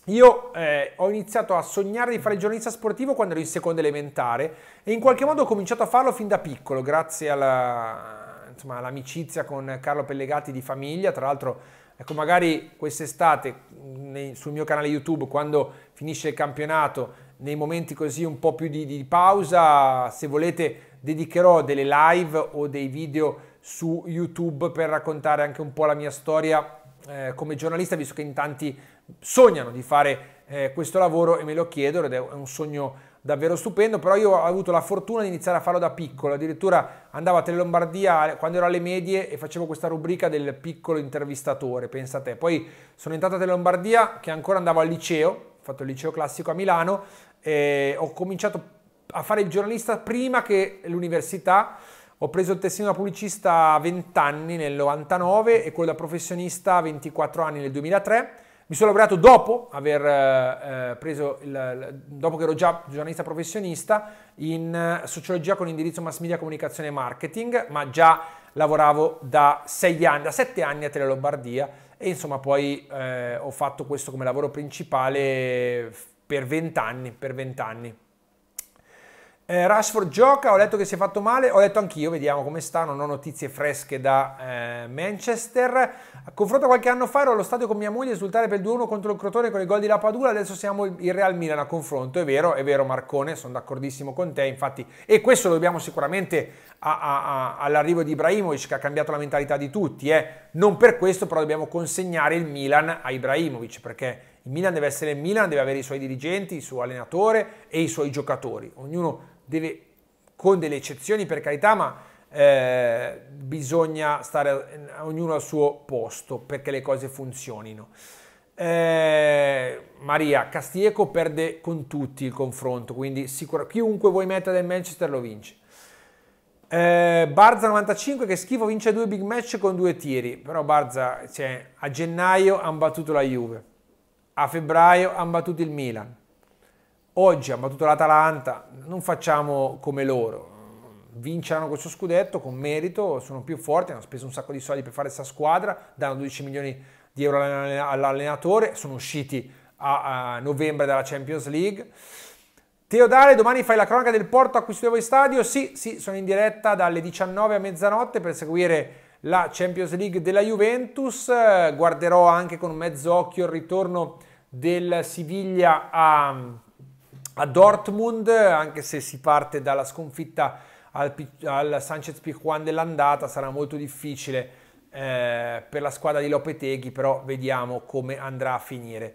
io eh, ho iniziato a sognare di fare giornalista sportivo quando ero in seconda elementare e in qualche modo ho cominciato a farlo fin da piccolo, grazie alla, insomma, all'amicizia con Carlo Pellegati di famiglia, tra l'altro ecco, magari quest'estate nei, sul mio canale YouTube quando finisce il campionato, nei momenti così un po' più di, di pausa, se volete dedicherò delle live o dei video su YouTube per raccontare anche un po' la mia storia eh, come giornalista, visto che in tanti sognano di fare eh, questo lavoro e me lo chiedono ed è un sogno davvero stupendo, però io ho avuto la fortuna di iniziare a farlo da piccolo, addirittura andavo a Tele Lombardia quando ero alle medie e facevo questa rubrica del piccolo intervistatore, pensa a te. Poi sono entrato a Tele Lombardia che ancora andavo al liceo, ho fatto il liceo classico a Milano e ho cominciato a fare il giornalista prima che l'università. Ho preso il testino da pubblicista a 20 anni nel 99 e quello da professionista a 24 anni nel 2003 mi sono laureato dopo aver eh, eh preso, il, dopo che ero già giornalista professionista, in eh, sociologia con indirizzo mass media, comunicazione e marketing, ma già lavoravo da sei anni, da sette anni a Tele Lombardia e insomma poi eh, ho fatto questo come lavoro principale per vent'anni, per vent'anni. Eh, Rashford gioca, ho letto che si è fatto male, ho letto anch'io, vediamo come sta, non ho notizie fresche da eh, Manchester. A confronto qualche anno fa ero allo stadio con mia moglie a esultare per il 2-1 contro il Crotone con i gol di Lapadula, adesso siamo il Real Milan a confronto, è vero, è vero Marcone, sono d'accordissimo con te, infatti, e questo lo dobbiamo sicuramente all'arrivo di Ibrahimovic che ha cambiato la mentalità di tutti, eh. non per questo però dobbiamo consegnare il Milan a Ibrahimovic perché il Milan deve essere il Milan, deve avere i suoi dirigenti, il suo allenatore e i suoi giocatori, ognuno deve, con delle eccezioni per carità, ma eh, bisogna stare ognuno al suo posto perché le cose funzionino. Eh, Maria Castieco perde con tutti il confronto, quindi sicura, chiunque vuoi mettere del Manchester lo vince. Eh, Barza 95 che schifo vince due big match con due tiri, però Barza cioè, a gennaio hanno battuto la Juve, a febbraio hanno battuto il Milan, Oggi ha battuto l'Atalanta, non facciamo come loro. vinceranno questo scudetto con merito, sono più forti, hanno speso un sacco di soldi per fare questa squadra, danno 12 milioni di euro all'allenatore, sono usciti a, a novembre dalla Champions League. Teodale, domani fai la cronaca del Porto a cui studiavo stadio? Sì, sì, sono in diretta dalle 19 a mezzanotte per seguire la Champions League della Juventus. Guarderò anche con mezzo occhio il ritorno del Siviglia a a Dortmund, anche se si parte dalla sconfitta al, al Sanchez Pizjuan dell'andata, sarà molto difficile eh, per la squadra di Lopeteghi, però vediamo come andrà a finire.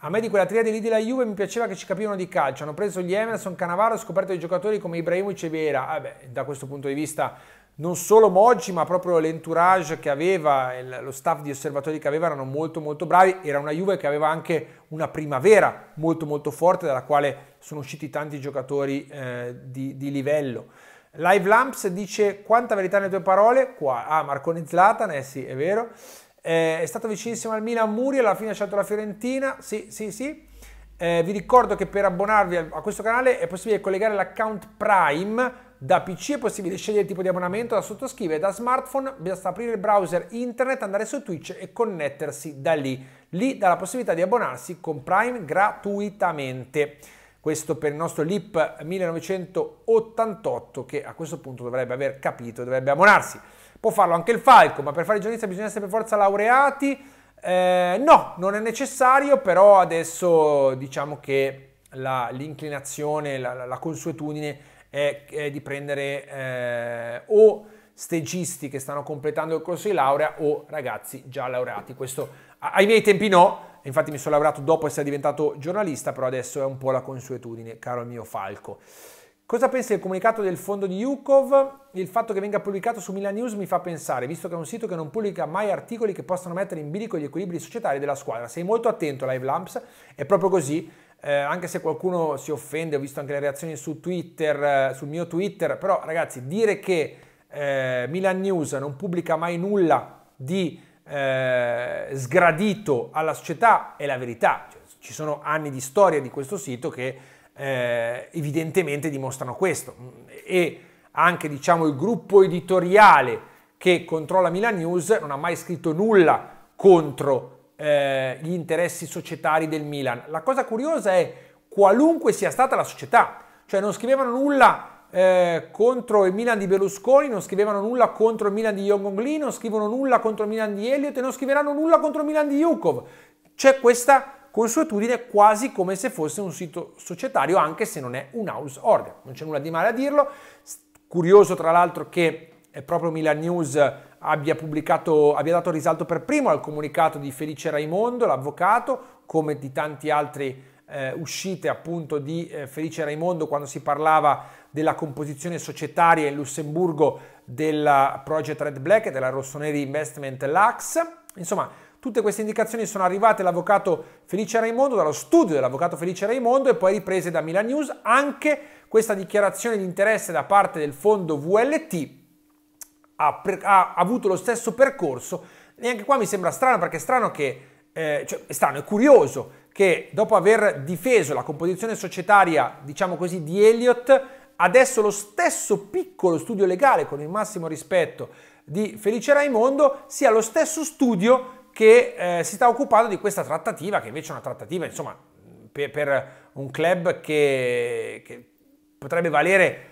A me di quella triade lì della Juve mi piaceva che ci capivano di calcio, hanno preso gli Emerson, Canavaro, scoperto dei giocatori come Ibrahimovic e Vera, ah, beh, da questo punto di vista non solo Moggi, ma proprio l'entourage che aveva, lo staff di osservatori che aveva erano molto molto bravi, era una Juve che aveva anche una primavera molto molto forte dalla quale sono usciti tanti giocatori eh, di, di, livello. Live Lamps dice quanta verità nelle tue parole, qua, ah Marconi Zlatan, eh sì è vero, eh, è stato vicinissimo al Milan Muri, alla fine ha scelto la Fiorentina, sì sì sì, eh, vi ricordo che per abbonarvi a questo canale è possibile collegare l'account Prime da PC è possibile scegliere il tipo di abbonamento da sottoscrivere, da smartphone basta aprire il browser internet, andare su Twitch e connettersi da lì. Lì dà la possibilità di abbonarsi con Prime gratuitamente. Questo per il nostro LIP 1988 che a questo punto dovrebbe aver capito, dovrebbe abbonarsi. Può farlo anche il Falco, ma per fare il giornalista bisogna essere per forza laureati. Eh, no, non è necessario, però adesso diciamo che la, l'inclinazione, la, la consuetudine è, è di prendere eh, o stagisti che stanno completando il corso di laurea o ragazzi già laureati. Questo ai miei tempi no, infatti mi sono laureato dopo essere diventato giornalista, però adesso è un po' la consuetudine, caro il mio Falco. Cosa pensi del comunicato del fondo di Yukov? Il fatto che venga pubblicato su Milan News mi fa pensare, visto che è un sito che non pubblica mai articoli che possano mettere in bilico gli equilibri societari della squadra. Sei molto attento, Live Lamps, è proprio così eh, anche se qualcuno si offende, ho visto anche le reazioni su Twitter, eh, sul mio Twitter, però ragazzi, dire che eh, Milan News non pubblica mai nulla di eh, sgradito alla società è la verità. Cioè, ci sono anni di storia di questo sito che eh, evidentemente dimostrano questo. E anche diciamo, il gruppo editoriale che controlla Milan News non ha mai scritto nulla contro eh, gli interessi societari del Milan. La cosa curiosa è qualunque sia stata la società, cioè non scrivevano nulla eh, contro il Milan di Berlusconi, non scrivevano nulla contro il Milan di Yongong Lee, non scrivono nulla contro il Milan di Elliott e non scriveranno nulla contro il Milan di Yukov. C'è questa consuetudine quasi come se fosse un sito societario, anche se non è un house organ. Non c'è nulla di male a dirlo. Curioso tra l'altro che è proprio Milan News abbia, abbia dato risalto per primo al comunicato di Felice Raimondo, l'avvocato, come di tanti altri eh, uscite appunto di eh, Felice Raimondo quando si parlava della composizione societaria in Lussemburgo della Project Red Black e della Rossoneri Investment Lux. Insomma, tutte queste indicazioni sono arrivate dall'avvocato Felice Raimondo, dallo studio dell'avvocato Felice Raimondo e poi riprese da Milan News anche questa dichiarazione di interesse da parte del fondo VLT ha, ha avuto lo stesso percorso e anche qua mi sembra strano perché è strano che, eh, cioè è strano, è curioso che dopo aver difeso la composizione societaria, diciamo così, di Elliott, adesso lo stesso piccolo studio legale, con il massimo rispetto di Felice Raimondo, sia lo stesso studio che eh, si sta occupando di questa trattativa, che invece è una trattativa, insomma, per, per un club che, che potrebbe valere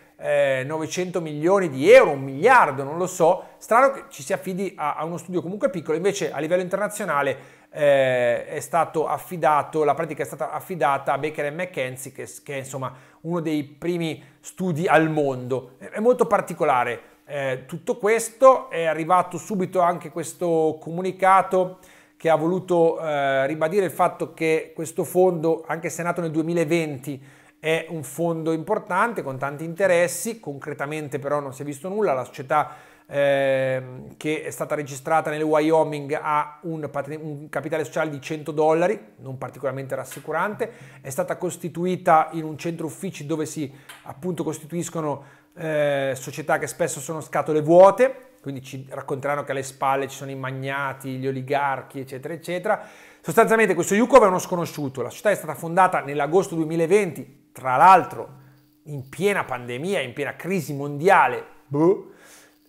900 eh, milioni di euro, un miliardo, non lo so. Strano che ci si affidi a, a uno studio comunque piccolo, invece a livello internazionale eh, è stato affidato, la pratica è stata affidata a Baker McKenzie, che, che, è insomma uno dei primi studi al mondo. È, molto particolare eh, tutto questo, è arrivato subito anche questo comunicato che ha voluto eh, ribadire il fatto che questo fondo, anche se nato nel 2020, è un fondo importante con tanti interessi, concretamente però non si è visto nulla, la società ehm, che è stata registrata nel Wyoming ha un, un, capitale sociale di 100 dollari, non particolarmente rassicurante, è stata costituita in un centro uffici dove si appunto costituiscono eh, società che spesso sono scatole vuote, quindi ci racconteranno che alle spalle ci sono i magnati, gli oligarchi, eccetera, eccetera. Sostanzialmente questo Yukov è uno sconosciuto, la società è stata fondata nell'agosto 2020 tra l'altro in piena pandemia, in piena crisi mondiale, boh,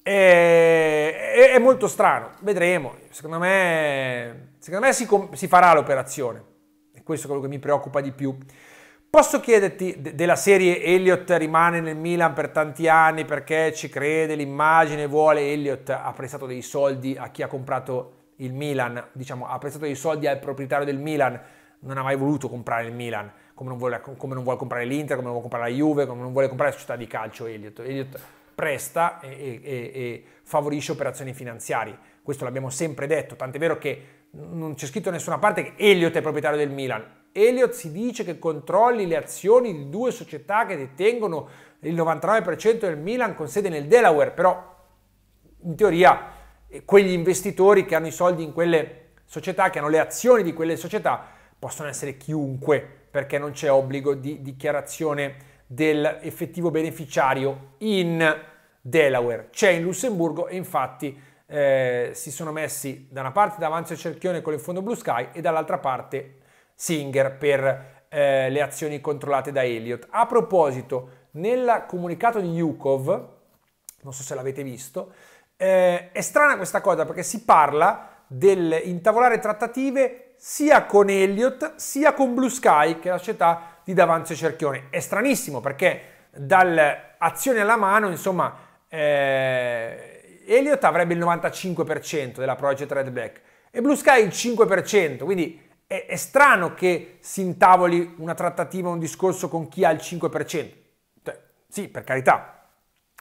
è, è, è, molto strano. Vedremo. Secondo me, secondo me si, si, farà l'operazione. E questo è quello che mi preoccupa di più. Posso chiederti della serie Elliot rimane nel Milan per tanti anni perché ci crede, l'immagine vuole. Elliot ha prestato dei soldi a chi ha comprato il Milan, diciamo, ha prestato dei soldi al proprietario del Milan, non ha mai voluto comprare il Milan come non, vuole, come non vuole comprare l'Inter, come non vuole comprare la Juve, come non vuole comprare la società di calcio Elliott. Elliott presta e, e, e, favorisce operazioni finanziarie. Questo l'abbiamo sempre detto, tant'è vero che non c'è scritto da nessuna parte che Elliott è proprietario del Milan. Elliott si dice che controlli le azioni di due società che detengono il 99% del Milan con sede nel Delaware, però in teoria eh, quegli investitori che hanno i soldi in quelle società, che hanno le azioni di quelle società, possono essere chiunque perché non c'è obbligo di dichiarazione dell'effettivo beneficiario in Delaware. C'è in Lussemburgo e infatti eh, si sono messi da una parte davanti a Cerchione con il fondo Blue Sky e dall'altra parte Singer per eh, le azioni controllate da Elliott. A proposito, nel comunicato di Yukov, non so se l'avete visto, eh, è strana questa cosa perché si parla dell'intavolare trattative sia con Elliott sia con Blue Sky, che è la società di Davanzio Cerchione. È stranissimo perché dall'azione alla mano, insomma, eh, Elliott avrebbe il 95% della Project Red Black e Blue Sky il 5%, quindi è, è strano che si intavoli una trattativa, un discorso con chi ha il 5%. Cioè, sì, per carità,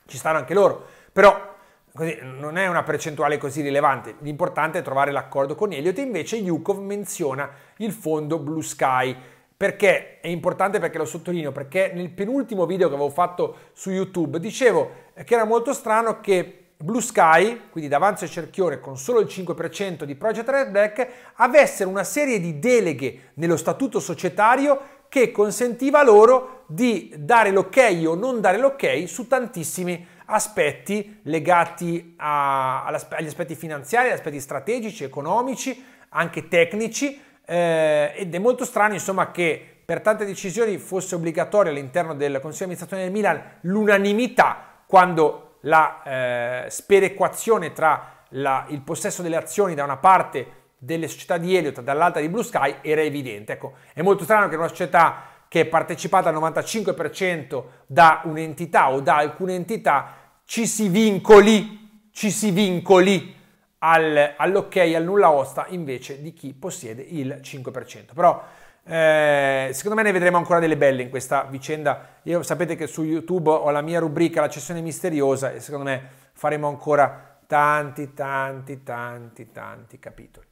ci stanno anche loro, però Così, non è una percentuale così rilevante, l'importante è trovare l'accordo con Elliot, invece Yukov menziona il fondo Blue Sky, perché è importante perché lo sottolineo, perché nel penultimo video che avevo fatto su YouTube dicevo che era molto strano che Blue Sky, quindi Davanzo e cerchiore con solo il 5% di Project Redback, avessero una serie di deleghe nello statuto societario che consentiva loro di dare l'ok o non dare l'ok su tantissimi aspetti legati a, agli aspetti finanziari, agli aspetti strategici, economici, anche tecnici eh, ed è molto strano insomma che per tante decisioni fosse obbligatorio all'interno del Consiglio di amministrazione del Milan l'unanimità quando la eh, sperequazione tra la, il possesso delle azioni da una parte delle società di Elliott e dall'altra di Blue Sky era evidente. Ecco, è molto strano che una società che è partecipata al 95% da un'entità o da alcune entità ci si vincoli, ci si vincoli al, all'ok, al nulla osta, invece di chi possiede il 5%. Però eh, secondo me ne vedremo ancora delle belle in questa vicenda. Io sapete che su YouTube ho la mia rubrica, la cessione misteriosa, e secondo me faremo ancora tanti, tanti, tanti, tanti capitoli.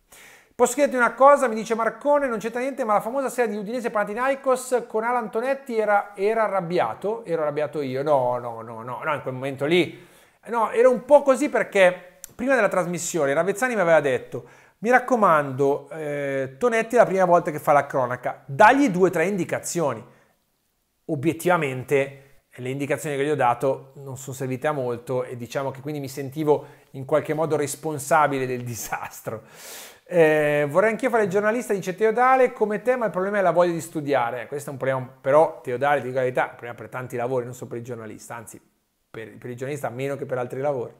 Posso chiederti una cosa, mi dice Marcone, non c'entra niente, ma la famosa serie di Udinese Panathinaikos con Alan Tonetti era, era, arrabbiato, ero arrabbiato io, no, no, no, no, no, in quel momento lì, no, era un po' così perché prima della trasmissione Ravezzani mi aveva detto, mi raccomando, eh, Tonetti è la prima volta che fa la cronaca, dagli due o tre indicazioni, obiettivamente le indicazioni che gli ho dato non sono servite a molto e diciamo che quindi mi sentivo in qualche modo responsabile del disastro. Eh, vorrei anch'io fare il giornalista, dice Teodale, come tema il problema è la voglia di studiare. Questo è un problema, però Teodale, ti dico la verità, è un problema per tanti lavori, non solo per il giornalista, anzi per, per il giornalista meno che per altri lavori.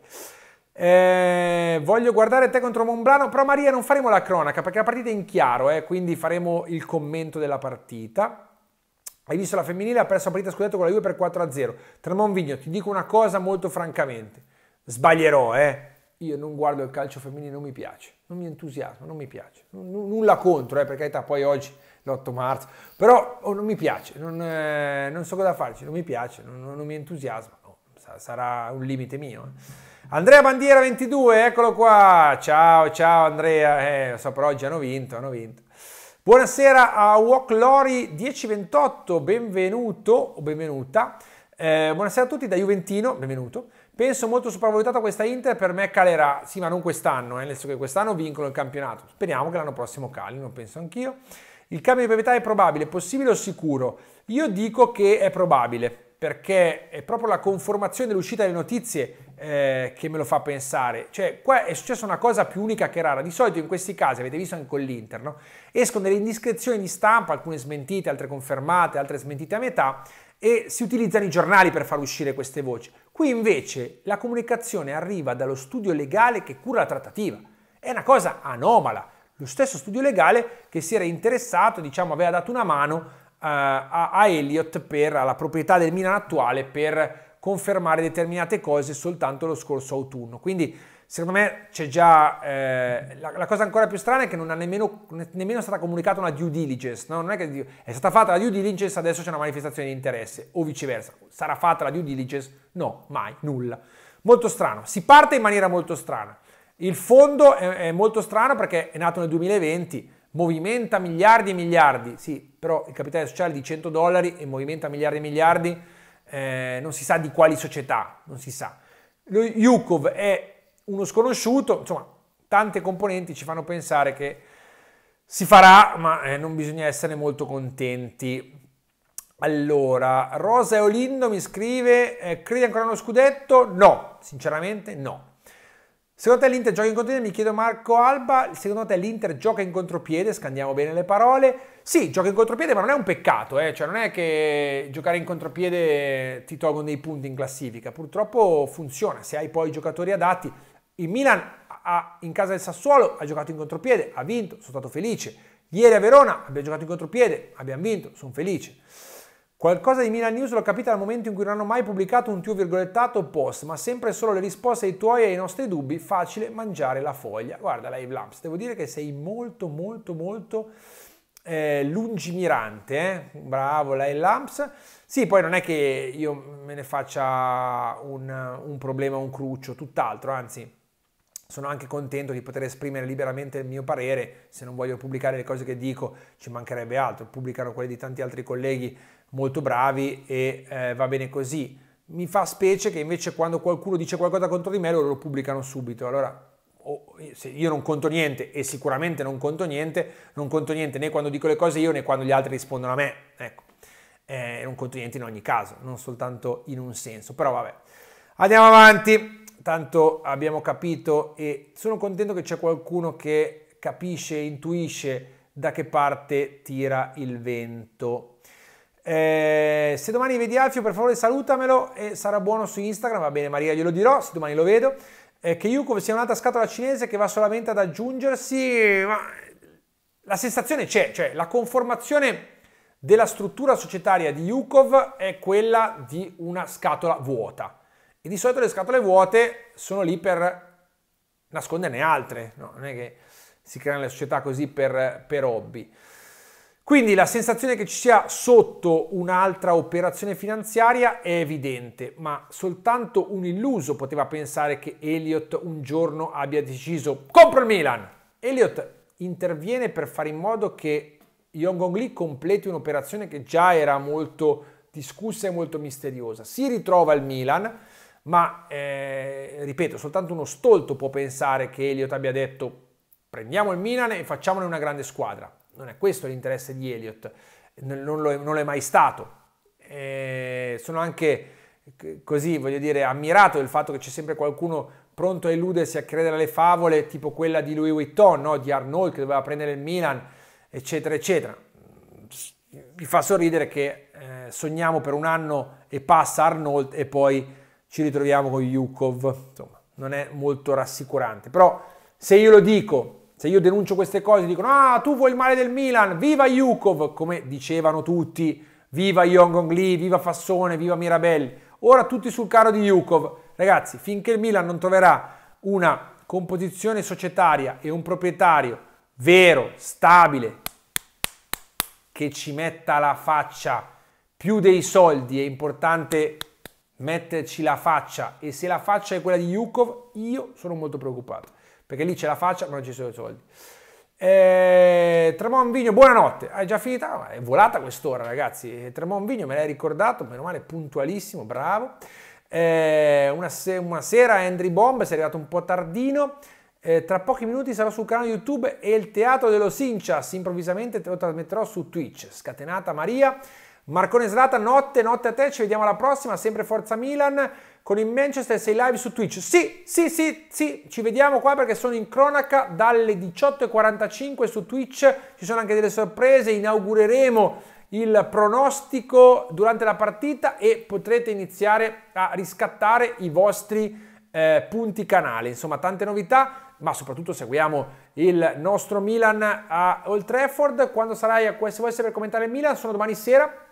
Eh, voglio guardare te contro Monblano, però Maria non faremo la cronaca perché la partita è in chiaro, eh, quindi faremo il commento della partita. Hai visto la femminile ha perso la partita scudetto con la Juve per 4-0. Tremon Vigno, ti dico una cosa molto francamente, sbaglierò, eh. Io non guardo il calcio femminile, non mi piace non mi entusiasma, non mi piace. nulla contro, eh, per carità, poi oggi l'8 marzo, però oh, non mi piace, non, eh, non, so cosa farci, non mi piace, non, non mi entusiasma, no, oh, sarà un limite mio. Eh. Andrea Bandiera 22, eccolo qua, ciao, ciao Andrea, eh, so però oggi hanno vinto, hanno vinto. Buonasera a Walklory 1028, benvenuto o benvenuta. Eh, buonasera a tutti da Juventino, benvenuto. Penso molto sopravvalutata questa Inter, per me calerà, sì ma non quest'anno, eh, nel senso che quest'anno vincono il campionato, speriamo che l'anno prossimo cali, non penso anch'io. Il cambio di proprietà è probabile, possibile o sicuro? Io dico che è probabile, perché è proprio la conformazione dell'uscita delle notizie eh, che me lo fa pensare. Cioè, qua è successa una cosa più unica che rara. Di solito in questi casi, avete visto anche con l'Inter, no? escono delle indiscrezioni di stampa, alcune smentite, altre confermate, altre smentite a metà, e si utilizzano i giornali per far uscire queste voci. Qui invece la comunicazione arriva dallo studio legale che cura la trattativa. È una cosa anomala. Lo stesso studio legale che si era interessato, diciamo, aveva dato una mano uh, a, a Elliott per alla proprietà del Milan attuale per confermare determinate cose soltanto lo scorso autunno. Quindi Secondo me c'è già. Eh, la, la, cosa ancora più strana è che non ha nemmeno, nemmeno stata comunicata una due diligence. No? Non è che è stata fatta la due diligence, adesso c'è una manifestazione di interesse, o viceversa. Sarà fatta la due diligence? No, mai, nulla. Molto strano. Si parte in maniera molto strana. Il fondo è, è molto strano perché è nato nel 2020 movimenta miliardi e miliardi, sì, però il capitale sociale di 100 dollari e movimenta miliardi e miliardi, eh, non si sa di quali società, non si sa. Yukov è uno sconosciuto, insomma, tante componenti ci fanno pensare che si farà, ma eh, non bisogna essere molto contenti. Allora, Rosa e Olindo mi scrive, eh, credi ancora uno scudetto? No, sinceramente no. Secondo te l'Inter gioca in contropiede? Mi chiedo Marco Alba, secondo te l'Inter gioca in contropiede? Scandiamo bene le parole. Sì, gioca in contropiede, ma non è un peccato, eh? cioè non è che giocare in contropiede ti tolgono dei punti in classifica. Purtroppo funziona, se hai poi i giocatori adatti. Il Milan ha, in casa del Sassuolo ha giocato in contropiede, ha vinto, sono stato felice. Ieri a Verona abbiamo giocato in contropiede, abbiamo vinto, sono felice. Qualcosa di Milan News l'ho capito dal momento in cui non hanno mai pubblicato un tuo virgolettato post, ma sempre solo le risposte ai tuoi e ai nostri dubbi, facile mangiare la foglia. Guarda Live Lamps, devo dire che sei molto molto molto eh, lungimirante, eh? bravo Live Lamps. Sì, poi non è che io me ne faccia un, un problema, un cruccio, tutt'altro, anzi sono anche contento di poter esprimere liberamente il mio parere, se non voglio pubblicare le cose che dico ci mancherebbe altro, pubblicano quelle di tanti altri colleghi molto bravi e eh, va bene così. Mi fa specie che invece quando qualcuno dice qualcosa contro di me loro lo pubblicano subito, allora oh, io non conto niente e sicuramente non conto niente, non conto niente né quando dico le cose io né quando gli altri rispondono a me, ecco, eh, non conto niente in ogni caso, non soltanto in un senso, però vabbè, andiamo avanti tanto abbiamo capito e sono contento che c'è qualcuno che capisce, intuisce da che parte tira il vento. Eh, se domani vedi Alfio, per favore salutamelo e sarà buono su Instagram, va bene Maria, glielo dirò se domani lo vedo. Eh, che Yukov sia un'altra scatola cinese che va solamente ad aggiungersi, ma la sensazione c'è, cioè la conformazione della struttura societaria di Yukov è quella di una scatola vuota e di solito le scatole vuote sono lì per nasconderne altre, no? non è che si creano le società così per, per hobby. Quindi la sensazione che ci sia sotto un'altra operazione finanziaria è evidente, ma soltanto un illuso poteva pensare che Elliot un giorno abbia deciso compro il Milan. Elliot interviene per fare in modo che Yongong Lee completi un'operazione che già era molto discussa e molto misteriosa. Si ritrova il Milan ma eh, ripeto, soltanto uno stolto può pensare che Elliot abbia detto prendiamo il Milan e facciamone una grande squadra. Non è questo l'interesse di Elliot, non lo è, non lo è mai stato. Eh, sono anche così, voglio dire, ammirato del fatto che c'è sempre qualcuno pronto a illudersi, a credere alle favole, tipo quella di Louis Vuitton, no? di Arnold che doveva prendere il Milan, eccetera, eccetera. Mi fa sorridere che eh, sogniamo per un anno e passa Arnold e poi ci ritroviamo con Yukov, insomma, non è molto rassicurante. Però se io lo dico, se io denuncio queste cose, dicono "Ah, tu vuoi il male del Milan, viva Yukov", come dicevano tutti, viva Yongong Lee, viva Fassone, viva Mirabelli. Ora tutti sul carro di Yukov. Ragazzi, finché il Milan non troverà una composizione societaria e un proprietario vero, stabile, che ci metta la faccia più dei soldi, è importante metterci la faccia e se la faccia è quella di Yukov, io sono molto preoccupato perché lì c'è la faccia ma non ci sono i soldi. Eh, Tremont Vigno, buonanotte. È già finita? Ah, è volata quest'ora, ragazzi. Eh, Tremont Vigno me l'hai ricordato, meno male, puntualissimo, bravo. Eh, una, se una, sera Henry Bomb, sei arrivato un po' tardino. Eh, tra pochi minuti sarò sul canale YouTube e il teatro dello Sinchas. Improvvisamente te lo trasmetterò su Twitch. Scatenata Maria. Marcone Slata, notte, notte a te, ci vediamo alla prossima, sempre Forza Milan con il Manchester, sei live su Twitch. Sì, sì, sì, sì, ci vediamo qua perché sono in cronaca dalle 18.45 su Twitch, ci sono anche delle sorprese, inaugureremo il pronostico durante la partita e potrete iniziare a riscattare i vostri eh, punti canale. Insomma, tante novità, ma soprattutto seguiamo il nostro Milan a Old Trafford. Quando sarai a QSVS per commentare il Milan, sono domani sera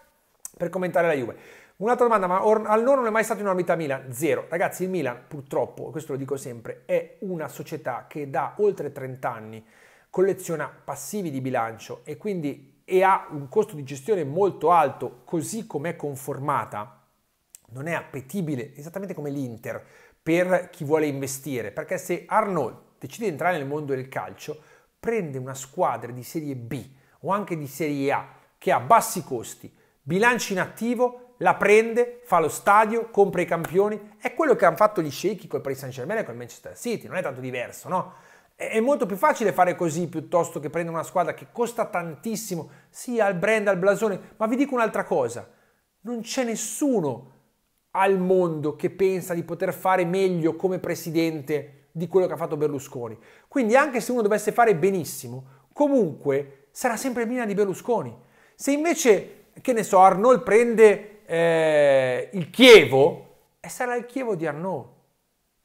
per commentare la Juve. Un'altra domanda, ma allora non è mai stato in orbita a Milan? Zero. Ragazzi, il Milan purtroppo, questo lo dico sempre, è una società che da oltre 30 anni colleziona passivi di bilancio e quindi e ha un costo di gestione molto alto, così come è conformata, non è appetibile, esattamente come l'Inter, per chi vuole investire, perché se Arnold decide di entrare nel mondo del calcio, prende una squadra di serie B o anche di serie A che ha bassi costi, bilanci in attivo, la prende, fa lo stadio, compra i campioni. È quello che hanno fatto gli sceicchi col Paris Saint Germain e col Manchester City, non è tanto diverso, no? È molto più facile fare così piuttosto che prendere una squadra che costa tantissimo, sì, al brand, al blasone, ma vi dico un'altra cosa, non c'è nessuno al mondo che pensa di poter fare meglio come presidente di quello che ha fatto Berlusconi. Quindi anche se uno dovesse fare benissimo, comunque sarà sempre il Milan di Berlusconi. Se invece che ne so, Arnold prende eh, il Chievo, e sarà il Chievo di Arnold.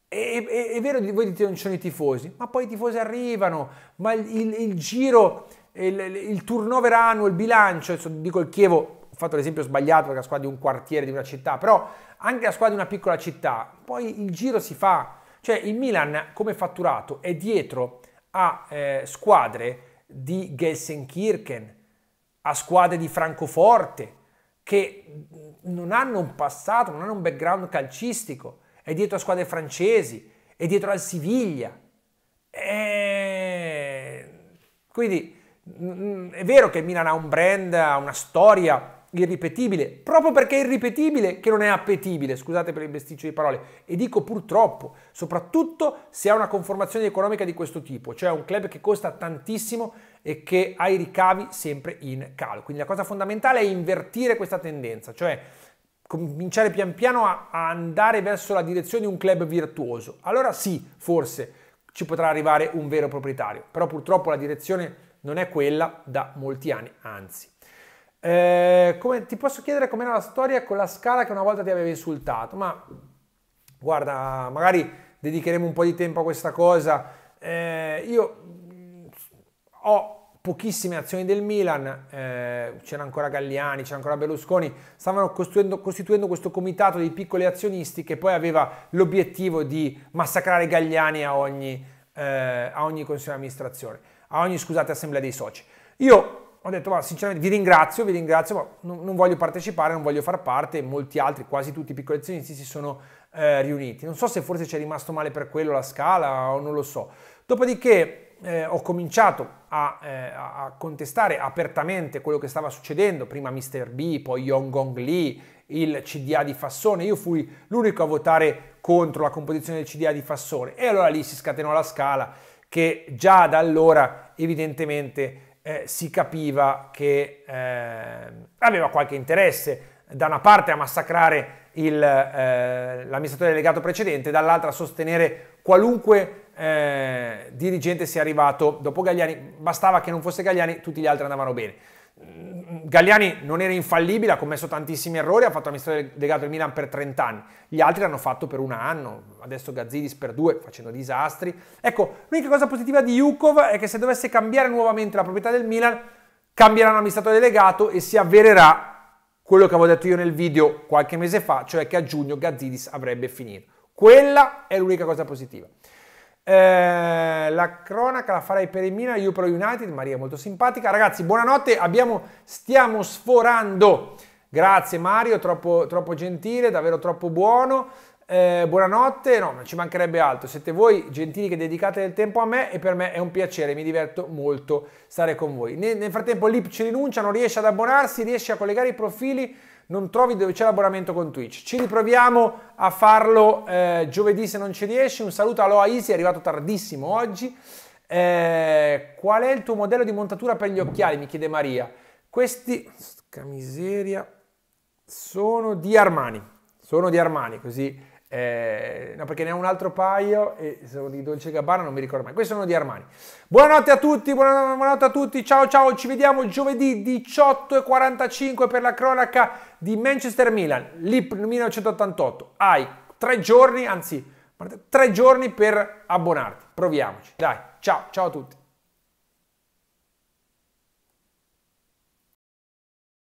È, è, è vero, voi dite non ci sono i tifosi, ma poi i tifosi arrivano, ma il, il, il giro, il, il, turnover annuo, il bilancio, insomma, dico il Chievo, ho fatto l'esempio sbagliato perché la squadra di un quartiere, di una città, però anche la squadra di una piccola città, poi il giro si fa. Cioè il Milan come fatturato è dietro a eh, squadre di Gelsenkirchen, a squadre di Francoforte che non hanno un passato, non hanno un background calcistico, è dietro a squadre francesi, è dietro al Siviglia. E... Eh, quindi mm, mm, è vero che Milan ha un brand, ha una storia irripetibile, proprio perché è irripetibile che non è appetibile, scusate per il besticcio di parole, e dico purtroppo, soprattutto se ha una conformazione economica di questo tipo, cioè un club che costa tantissimo e che hai ricavi sempre in calo. Quindi la cosa fondamentale è invertire questa tendenza, cioè cominciare pian piano a, a andare verso la direzione di un club virtuoso. Allora sì, forse ci potrà arrivare un vero proprietario, però purtroppo la direzione non è quella da molti anni, anzi. Eh, come, ti posso chiedere com'era la storia con la scala che una volta ti aveva insultato, ma guarda, magari dedicheremo un po' di tempo a questa cosa. Eh, io ho pochissime azioni del Milan, eh, c'era ancora Galliani, c'era ancora Berlusconi, stavano costituendo, costituendo, questo comitato di piccoli azionisti che poi aveva l'obiettivo di massacrare Galliani a ogni, eh, a ogni consiglio di amministrazione, a ogni, scusate, assemblea dei soci. Io ho detto, ma sinceramente vi ringrazio, vi ringrazio, ma non, non voglio partecipare, non voglio far parte, molti altri, quasi tutti i piccoli azionisti si sono eh, riuniti. Non so se forse ci è rimasto male per quello la scala o non lo so. Dopodiché eh, ho cominciato a, eh, a, contestare apertamente quello che stava succedendo, prima Mr. B, poi Yong Gong Lee, il CDA di Fassone, io fui l'unico a votare contro la composizione del CDA di Fassone e allora lì si scatenò la scala che già da allora evidentemente eh, si capiva che eh, aveva qualche interesse da una parte a massacrare eh, l'amministratore delegato precedente, dall'altra a sostenere qualunque eh, dirigente sia arrivato dopo Gagliani, bastava che non fosse Gagliani, tutti gli altri andavano bene. Mm, Gagliani non era infallibile, ha commesso tantissimi errori, ha fatto amministratore delegato del Milan per 30 anni, gli altri l'hanno fatto per un anno, adesso Gazzidis per due, facendo disastri. Ecco, l'unica cosa positiva di Jukov è che se dovesse cambiare nuovamente la proprietà del Milan, cambierà un amministratore delegato e si avvererà quello che avevo detto io nel video qualche mese fa, cioè che a giugno Gazzidis avrebbe finito. Quella è l'unica cosa positiva. Eh, la cronaca la farei per il Milan, io per United, Maria è molto simpatica. Ragazzi, buonanotte, abbiamo, stiamo sforando. Grazie Mario, troppo, troppo gentile, davvero troppo buono. Eh, buonanotte, no, non ci mancherebbe altro. Siete voi gentili che dedicate del tempo a me e per me è un piacere, mi diverto molto stare con voi. Nel, nel frattempo Lip ci rinuncia, non riesce ad abbonarsi, riesce a collegare i profili non trovi dove c'è l'abbonamento con Twitch. Ci riproviamo a farlo eh, giovedì se non ci riesci. Un saluto a Loa Easy, è arrivato tardissimo oggi. Eh, qual è il tuo modello di montatura per gli occhiali? Mi chiede Maria. Questi, miseria, sono di Armani. Sono di Armani, così eh, no, perché ne ho un altro paio e sono di Dolce Gabbana, non mi ricordo mai. Questi sono di Armani. Buonanotte a tutti, buonanotte, a tutti. Ciao ciao, ci vediamo giovedì 18.45 per la cronaca di Manchester Milan, LIP 1988. Hai tre giorni, anzi, tre giorni per abbonarti. Proviamoci. Dai, ciao, ciao a tutti.